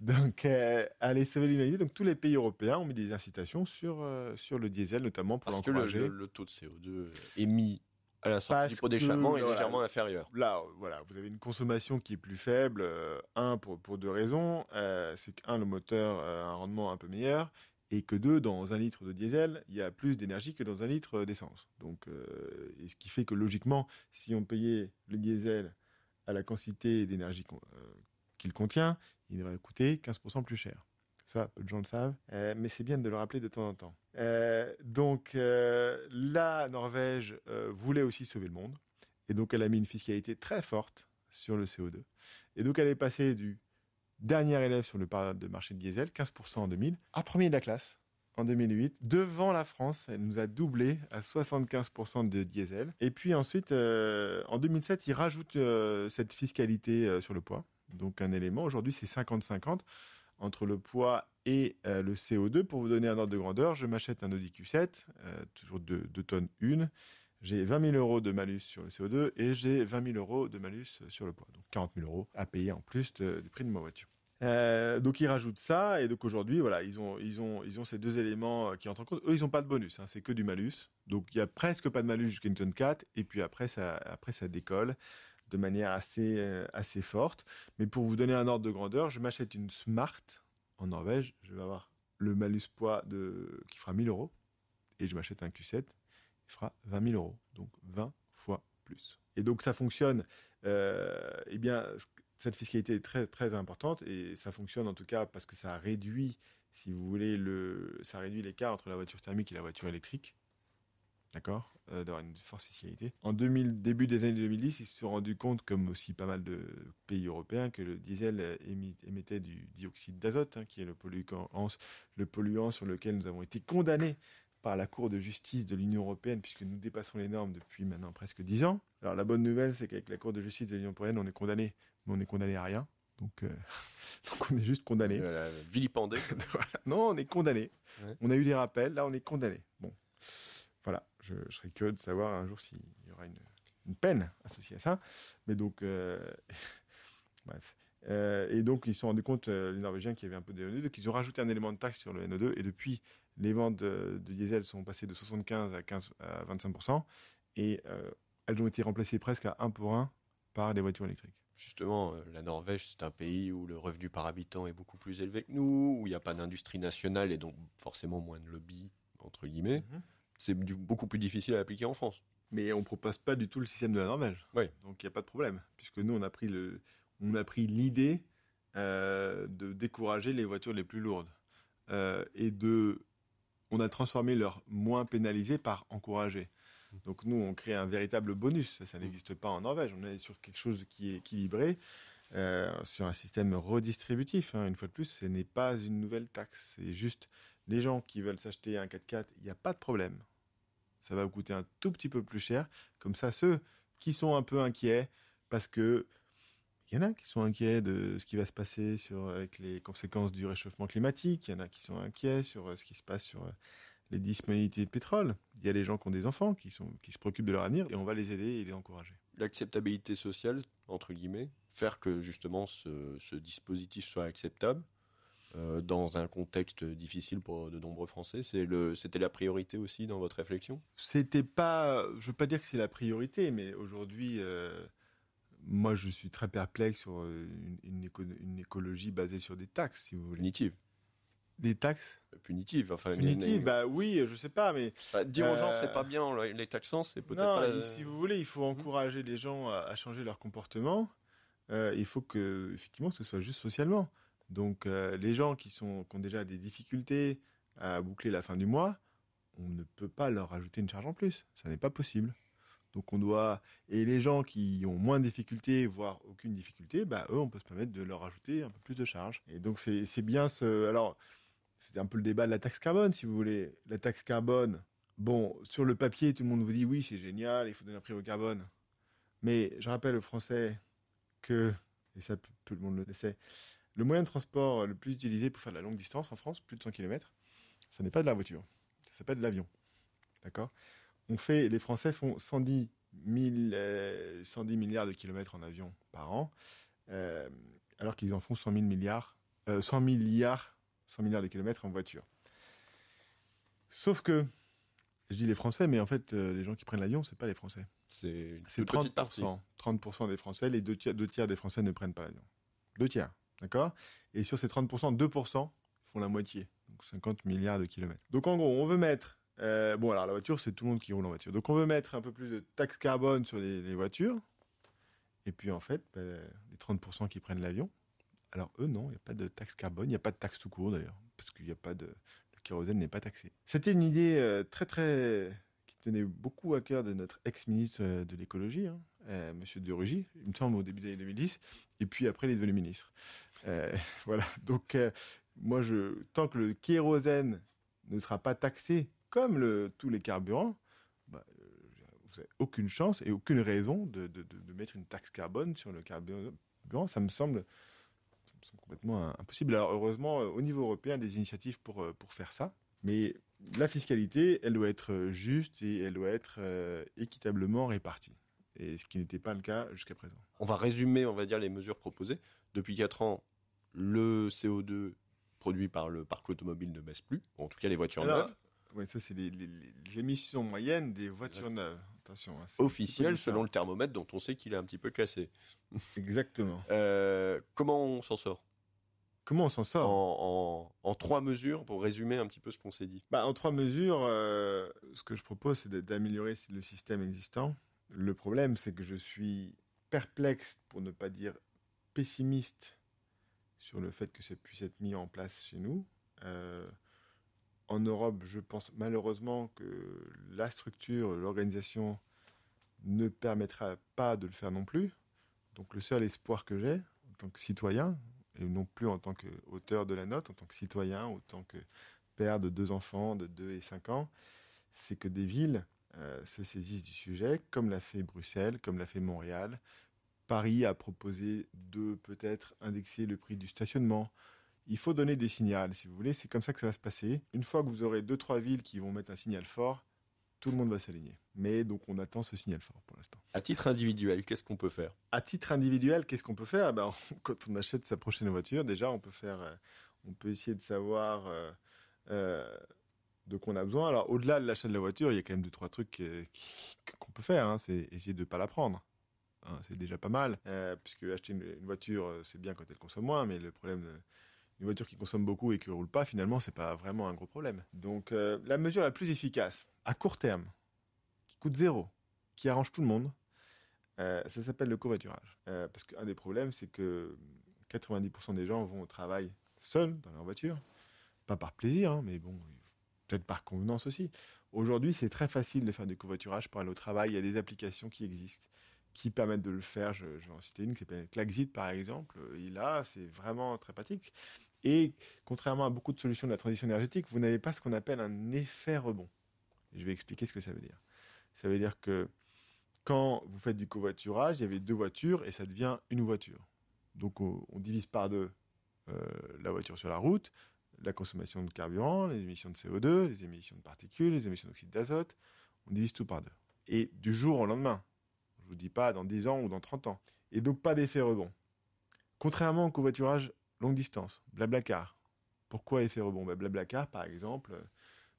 donc euh, allait sauver l'humanité. Donc tous les pays européens ont mis des incitations sur euh, sur le diesel, notamment pour Parce Que le, taux de CO2 émis à la sortie du pot d'échappement est légèrement inférieure. Là, voilà, vous avez une consommation qui est plus faible, euh, un, pour, deux raisons, euh, c'est qu'un, le moteur euh, a un rendement un peu meilleur, et que deux, dans un litre de diesel, il y a plus d'énergie que dans un litre d'essence. Donc, ce qui fait que logiquement, si on payait le diesel à la quantité d'énergie qu'il contient, il devrait coûter 15% plus cher. Ça, peu de gens le savent, euh, mais c'est bien de le rappeler de temps en temps. Euh, donc, euh, la Norvège voulait aussi sauver le monde, et donc elle a mis une fiscalité très forte sur le CO2. Et donc, elle est passée du dernier élève sur le de marché de diesel, 15% en 2000, à premier de la classe en 2008. Devant la France, elle nous a doublé à 75% de diesel. Et puis ensuite, en 2007, ils rajoutent cette fiscalité sur le poids. Donc un élément, aujourd'hui c'est 50-50 entre le poids et euh, le CO2. Pour vous donner un ordre de grandeur, je m'achète un Audi Q7, euh, toujours toujours 2, tonnes 1. J'ai 20 000 euros de malus sur le CO2 et j'ai 20 000 euros de malus sur le poids. Donc 40 000 euros à payer en plus du prix de ma voiture. Euh, donc ils rajoutent ça et donc aujourd'hui voilà ils ont ils ont ils ont ces deux éléments qui entrent en compte. Eux ils n'ont pas de bonus, hein, c'est que du malus. Donc il y a presque pas de malus jusqu'à une tonne 4 et puis après ça après ça décolle de manière assez, euh, assez forte. Mais pour vous donner un ordre de grandeur, je m'achète une Smart en Norvège. Je vais avoir le malus poids de, qui fera 1000 euros. Et je m'achète un Q7 qui fera 20 000 euros. Donc 20 fois plus. Et donc ça fonctionne. Euh, eh bien, cette fiscalité est très très importante et ça fonctionne en tout cas parce que ça réduit, si vous voulez, le, ça réduit l'écart entre la voiture thermique et la voiture électrique d'accord, euh, d'avoir une force fiscalité. En 2000, début des années 2010, ils se sont rendus compte, comme aussi pas mal de pays européens, que le diesel euh, émettait du dioxyde d'azote, hein, qui est le polluant, le polluant sur lequel nous avons été condamnés par la Cour de justice de l'Union européenne, puisque nous dépassons les normes depuis maintenant presque 10 ans. Alors la bonne nouvelle, c'est qu'avec la Cour de justice de l'Union européenne, on est condamné, mais on est condamné à rien. Donc, euh, *laughs* on est juste condamné. Voilà, vilipendé. *laughs* non, on est condamné. On a eu des rappels, là on est condamné. Bon je, serais curieux de savoir un jour s'il y aura une, peine associée à ça. Mais donc, euh, *laughs* bref. Euh, et donc, ils se sont rendus compte, euh, les Norvégiens, qu'il y avait un peu de NO2, e qu'ils ont rajouté un élément de taxe sur le NO2. Et depuis, les ventes de, diesel sont passées de 75 à, 15, à 25%. Et elles ont été remplacées presque à 1 pour 1 par des voitures électriques. Justement, la Norvège, c'est un pays où le revenu par habitant est beaucoup plus élevé que nous, où il n'y a pas d'industrie nationale et donc forcément moins de lobby, entre guillemets. Mm-hmm c'est beaucoup plus difficile à appliquer en France. Mais on ne propose pas du tout le système de la Norvège. Oui. Donc il n'y a pas de problème, puisque nous, on a pris, le, on a pris l'idée euh, de décourager les voitures les plus lourdes. Euh, et de, on a transformé leur moins pénalisé par encouragé. Donc nous, on crée un véritable bonus. Ça, n'existe pas en Norvège. On est sur quelque chose qui est équilibré, euh, sur un système redistributif. Hein. Une fois de plus, ce n'est pas une nouvelle taxe. C'est juste les gens qui veulent s'acheter un 4x4, il n'y a pas de problème. Ça va vous coûter un tout petit peu plus cher. Comme ça, ceux qui sont un peu inquiets, parce que il y en a qui sont inquiets de ce qui va se passer avec les conséquences du réchauffement climatique. Il y en a qui sont inquiets sur euh, ce qui se passe sur euh, les disponibilités de pétrole. Il y a les gens qui ont des enfants, qui, se préoccupent de leur avenir, et on va les aider et les encourager. L'acceptabilité sociale, entre guillemets, faire que justement ce dispositif soit acceptable, euh, dans un contexte difficile pour de nombreux Français C'était la priorité aussi dans votre réflexion C'était pas, je ne veux pas dire que c'est la priorité, mais aujourd'hui, euh, moi je suis très perplexe sur une, écologie basée sur des taxes, si vous voulez. Punitive. Des taxes Punitives, enfin. bah oui, je sais pas, mais. Bah, dire aux gens, c'est pas euh, bien, les taxants, hein, c'est peut-être pas. Si vous voulez, il faut mhm. encourager les gens à, changer leur comportement. il faut que, effectivement, que ce soit juste socialement. Donc euh, les gens qui, sont, qui ont déjà des difficultés à boucler la fin du mois, on ne peut pas leur rajouter une charge en plus. Ça n'est pas possible. Donc on doit et les gens qui ont moins de difficultés, voire aucune difficulté, bah, eux on peut se permettre de leur rajouter un peu plus de charges. Et donc c'est bien ce alors c'est un peu le débat de la taxe carbone si vous voulez. La taxe carbone, bon sur le papier tout le monde vous dit oui c'est génial, il faut donner un prix au carbone. Mais je rappelle aux Français que et ça tout le monde le sait, le moyen de transport le plus utilisé pour faire de la longue distance en France, plus de 100 km, ce n'est pas de la voiture. Ça s'appelle l'avion. D'accord On fait, les Français font 110, euh, milliards de kilomètres en avion par an, euh, alors qu'ils en font 100 milliards, 100 euh, milliards, 100 milliards de kilomètres en voiture. Sauf que, je dis les Français, mais en fait, les gens qui prennent l'avion, c'est pas les Français. C'est une, 30%, petite partie. 30% des Français, les deux tiers des Français ne prennent pas l'avion. Deux tiers. D'accord Et sur ces 30%, 2% font la moitié, donc 50 milliards de kilomètres. Donc en gros, on veut mettre... Euh, bon, alors la voiture, c'est tout le monde qui roule en voiture. Donc on veut mettre un peu plus de taxe carbone sur les, voitures. Et puis en fait, ben, les 30% qui prennent l'avion, alors eux, non, il n'y a pas de taxe carbone, il n'y a pas de taxe tout court d'ailleurs, parce qu'il n'y a pas de... Le kérosène n'est pas taxé. C'était une idée euh, très très... qui tenait beaucoup à cœur de notre ex-ministre euh, de l'écologie, hein. Euh, monsieur de Rugy, il me semble, au début des années 2010. Et puis après, il est devenu ministre. Euh, *laughs* voilà. Donc, euh, moi, je, tant que le kérosène ne sera pas taxé comme le, tous les carburants, bah, vous n'avez aucune chance et aucune raison de, mettre une taxe carbone sur le carburant. Ça me semble, complètement impossible. Alors, heureusement, au niveau européen, des initiatives pour, pour faire ça. Mais la fiscalité, elle doit être juste et elle doit être équitablement répartie et ce qui n'était pas le cas jusqu'à présent. On va résumer, on va dire, les mesures proposées. Depuis 4 ans, le CO2 produit par le parc automobile ne baisse plus, en tout cas les voitures neuves. Oui, ça c'est l'émission moyenne des voitures neuves. Attention. Hein, Officielle selon le thermomètre dont on sait qu'il est un petit peu cassé. *laughs* Exactement. Euh, comment on s'en sort Comment on s'en sort en, trois mesures, pour résumer un petit peu ce qu'on s'est dit. Bah, en trois mesures, euh, ce que je propose, c'est d'améliorer le système existant. Le problème, c'est que je suis perplexe, pour ne pas dire pessimiste, sur le fait que ça puisse être mis en place chez nous. Euh, en Europe, je pense malheureusement que la structure, l'organisation ne permettra pas de le faire non plus. Donc le seul espoir que j'ai en tant que citoyen, et non plus en tant qu'auteur de la note, en tant que citoyen, en tant que père de deux enfants de 2 et 5 ans, c'est que des villes euh, se saisissent du sujet, comme l'a fait Bruxelles, comme l'a fait Montréal. Paris a proposé de peut-être indexer le prix du stationnement. Il faut donner des signaux, si vous voulez, c'est comme ça que ça va se passer. Une fois que vous aurez deux, trois villes qui vont mettre un signal fort, tout le monde va s'aligner. Mais donc on attend ce signal fort pour l'instant. À titre individuel, qu'est-ce qu'on peut faire À titre individuel, qu'est-ce qu'on peut faire ben, *laughs* Quand on achète sa prochaine voiture, déjà, on peut faire, euh, on peut essayer de savoir euh, donc on a besoin. Alors au-delà de l'achat de la voiture, il y a quand même deux trois trucs qu'on peut faire. Hein. C'est essayer de ne pas la prendre. Hein. c'est déjà pas mal, euh, puisque acheter une, voiture, euh, c'est bien quand elle consomme moins, mais le problème d'une voiture qui consomme beaucoup et qui roule pas, finalement, c'est pas vraiment un gros problème. Donc euh, la mesure la plus efficace, à court terme, qui coûte zéro, qui arrange tout le monde, ça s'appelle le covoiturage. parce qu'un des problèmes, c'est que 90% des gens vont au travail seuls dans leur voiture, pas par plaisir, hein, mais bon, peut-être par convenance aussi. Aujourd'hui, c'est très facile de faire du covoiturage pour aller au travail. Il y a des applications qui existent qui permettent de le faire. Je, vais en citer une qui s'appelle Klaxit, par exemple. Et euh, là, c'est vraiment très pratique. Et contrairement à beaucoup de solutions de la transition énergétique, vous n'avez pas ce qu'on appelle un effet rebond. je vais expliquer ce que ça veut dire. Ça veut dire que quand vous faites du covoiturage, il y avait deux voitures et ça devient une voiture. Donc on, divise par deux euh, la voiture sur la route, la consommation de carburant, les émissions de CO2, les émissions de particules, les émissions d'oxyde d'azote. On divise tout par deux. Et du jour au lendemain. Je ne vous dis pas dans 10 ans ou dans 30 ans. Et donc pas d'effet rebond. Contrairement au covoiturage longue distance, blablacar. Pourquoi effet rebond ben, Blablacar, par exemple,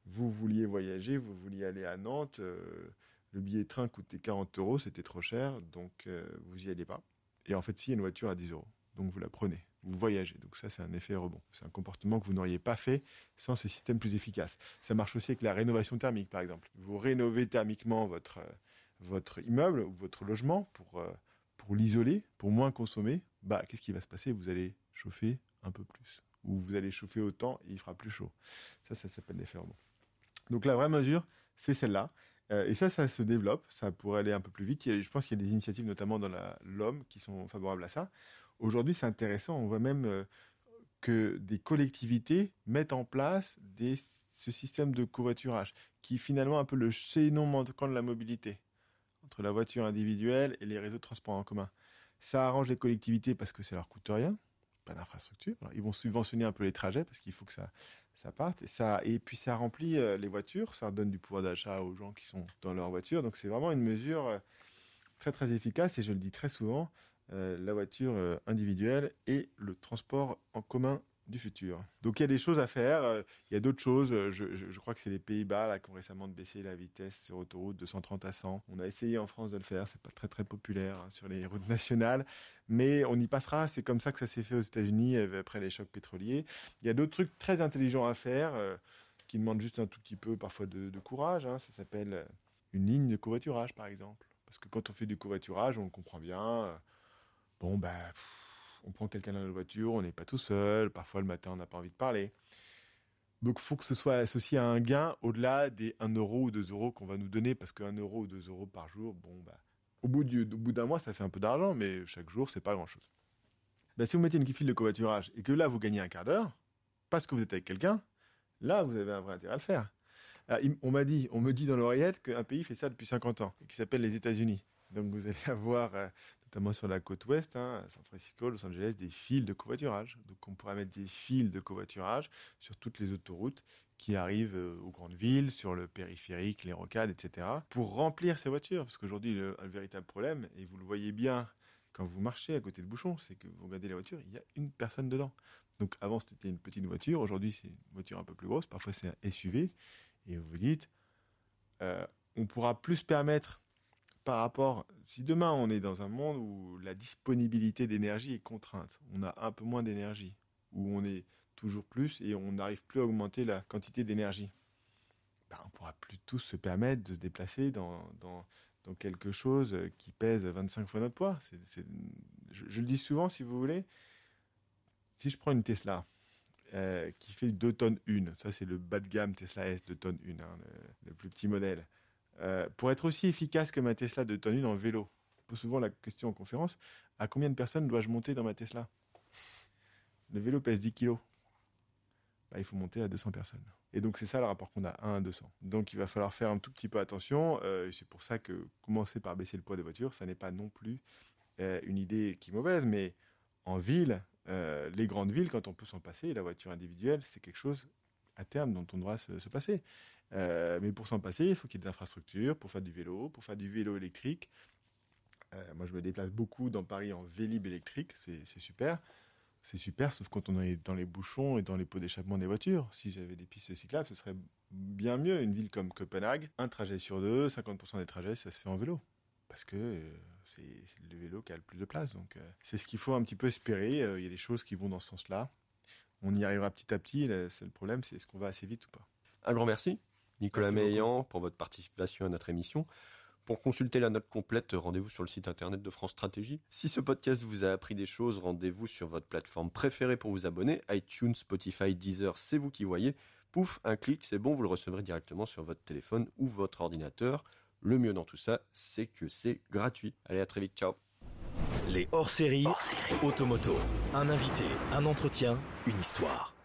vous vouliez voyager, vous vouliez aller à Nantes, euh, le billet de train coûtait 40 euros, c'était trop cher, donc euh, vous n'y allez pas. Et en fait, si, y a une voiture à 10 euros, donc vous la prenez vous voyagez. Donc ça, c'est un effet rebond. C'est un comportement que vous n'auriez pas fait sans ce système plus efficace. Ça marche aussi avec la rénovation thermique, par exemple. Vous rénovez thermiquement votre, euh, votre immeuble ou votre logement pour, euh, pour l'isoler, pour moins consommer. Bah, qu'est-ce qui va se passer Vous allez chauffer un peu plus. Ou vous allez chauffer autant et il fera plus chaud. Ça, ça s'appelle l'effet rebond. Donc la vraie mesure, c'est celle-là euh, et ça, ça se développe, ça pourrait aller un peu plus vite. Je pense qu'il y a des initiatives, notamment dans l'homme, qui sont favorables à ça. Aujourd'hui, c'est intéressant. On voit même euh, que des collectivités mettent en place ce système de covoiturage, qui est finalement un peu le chaînon manquant de la mobilité entre la voiture individuelle et les réseaux de transport en commun. Ça arrange les collectivités parce que ça leur coûte rien, pas d'infrastructure. Ils vont subventionner un peu les trajets parce qu'il faut que ça, parte. Et, et puis ça remplit euh, les voitures, ça donne du pouvoir d'achat aux gens qui sont dans leur voiture. Donc c'est vraiment une mesure euh, très très efficace et je le dis très souvent, euh, la voiture euh, individuelle et le transport en commun du futur. Donc il y a des choses à faire, euh, il y a d'autres choses. Je, crois que c'est les Pays-Bas là qui ont récemment baissé la vitesse sur autoroute de 130 à 100. On a essayé en France de le faire, c'est pas très très populaire hein, sur les routes nationales, mais on y passera. C'est comme ça que ça s'est fait aux États-Unis après les chocs pétroliers. Il y a d'autres trucs très intelligents à faire qui demandent juste un tout petit peu parfois de, courage. Hein. Ça s'appelle une ligne de covoiturage par exemple, parce que quand on fait du covoiturage, on le comprend bien Bon, bah, on prend quelqu'un dans la voiture, on n'est pas tout seul, parfois le matin on n'a pas envie de parler. Donc, il faut que ce soit associé à un gain au-delà des 1 euro ou 2 euros qu'on va nous donner, parce qu'un euro ou 2 euros par jour, bon, bah, au bout d'un mois, ça fait un peu d'argent, mais chaque jour, c'est pas grand-chose. Bah, si vous mettez une file de covoiturage et que là, vous gagnez un quart d'heure, parce que vous êtes avec quelqu'un, là, vous avez un vrai intérêt à le faire. Ah, on m'a dit, on me dit dans l'oreillette qu'un pays fait ça depuis 50 ans, et qui s'appelle les États-Unis. Donc vous allez *laughs* avoir euh, notamment sur la côte ouest, hein, à San Francisco, Los Angeles, des fils de covoiturage. Donc on pourrait mettre des fils de covoiturage sur toutes les autoroutes qui arrivent euh, aux grandes villes, sur le périphérique, les rocades, etc., pour remplir ces voitures. Parce qu'aujourd'hui, le véritable problème, et vous le voyez bien quand vous marchez à côté de bouchon, c'est que vous regardez la voiture, il y a une personne dedans. Donc avant, c'était une petite voiture, aujourd'hui, c'est une voiture un peu plus grosse, parfois c'est un SUV, et vous vous dites, euh, on pourra plus permettre par rapport, si demain on est dans un monde où la disponibilité d'énergie est contrainte, on a un peu moins d'énergie, où on est toujours plus et on n'arrive plus à augmenter la quantité d'énergie, on ben, on pourra plus tous se permettre de se déplacer dans, dans, quelque chose qui pèse 25 fois notre poids. je, le dis souvent, si vous voulez, si je prends une Tesla, euh, qui fait 2 tonnes 1, ça c'est le bas de gamme Tesla S 2 tonnes 1, hein, le plus petit modèle euh, pour être aussi efficace que ma Tesla de tenue dans le vélo, on pose souvent la question en conférence, à combien de personnes dois-je monter dans ma Tesla Le vélo pèse 10 kg. Bah, il faut monter à 200 personnes. Et donc c'est ça le rapport qu'on a, 1 à 200. Donc il va falloir faire un tout petit peu attention. Euh, c'est pour ça que commencer par baisser le poids des voitures, ça n'est pas non plus euh, une idée qui est mauvaise, mais en ville, les grandes villes, quand on peut s'en passer, la voiture individuelle, c'est quelque chose à terme dont on doit se passer. Euh, mais pour s'en passer, il faut qu'il y ait des infrastructures pour faire du vélo, pour faire du vélo électrique. Euh, moi, je me déplace beaucoup dans Paris en vélib électrique, c'est super. C'est super, sauf quand on est dans les bouchons et dans les pots d'échappement des voitures. Si j'avais des pistes cyclables, ce serait bien mieux. Une ville comme Copenhague, un trajet sur deux, 50% des trajets, ça se fait en vélo. Parce que euh, c'est le vélo qui a le plus de place. Donc, c'est ce qu'il faut un petit peu espérer. Il y a des choses qui vont dans ce sens-là. On y arrivera petit à petit. Le problème, c'est est-ce qu'on va assez vite ou pas. Un grand merci. Nicolas Meillan, pour votre participation à notre émission. Pour consulter la note complète, rendez-vous sur le site internet de France Stratégie. Si ce podcast vous a appris des choses, rendez-vous sur votre plateforme préférée pour vous abonner. iTunes, Spotify, Deezer, c'est vous qui voyez. Pouf, un clic, c'est bon, vous le recevrez directement sur votre téléphone ou votre ordinateur. Le mieux dans tout ça, c'est que c'est gratuit. Allez, à très vite, ciao. Les hors-séries, -série. Automoto. Un invité, un entretien, une histoire.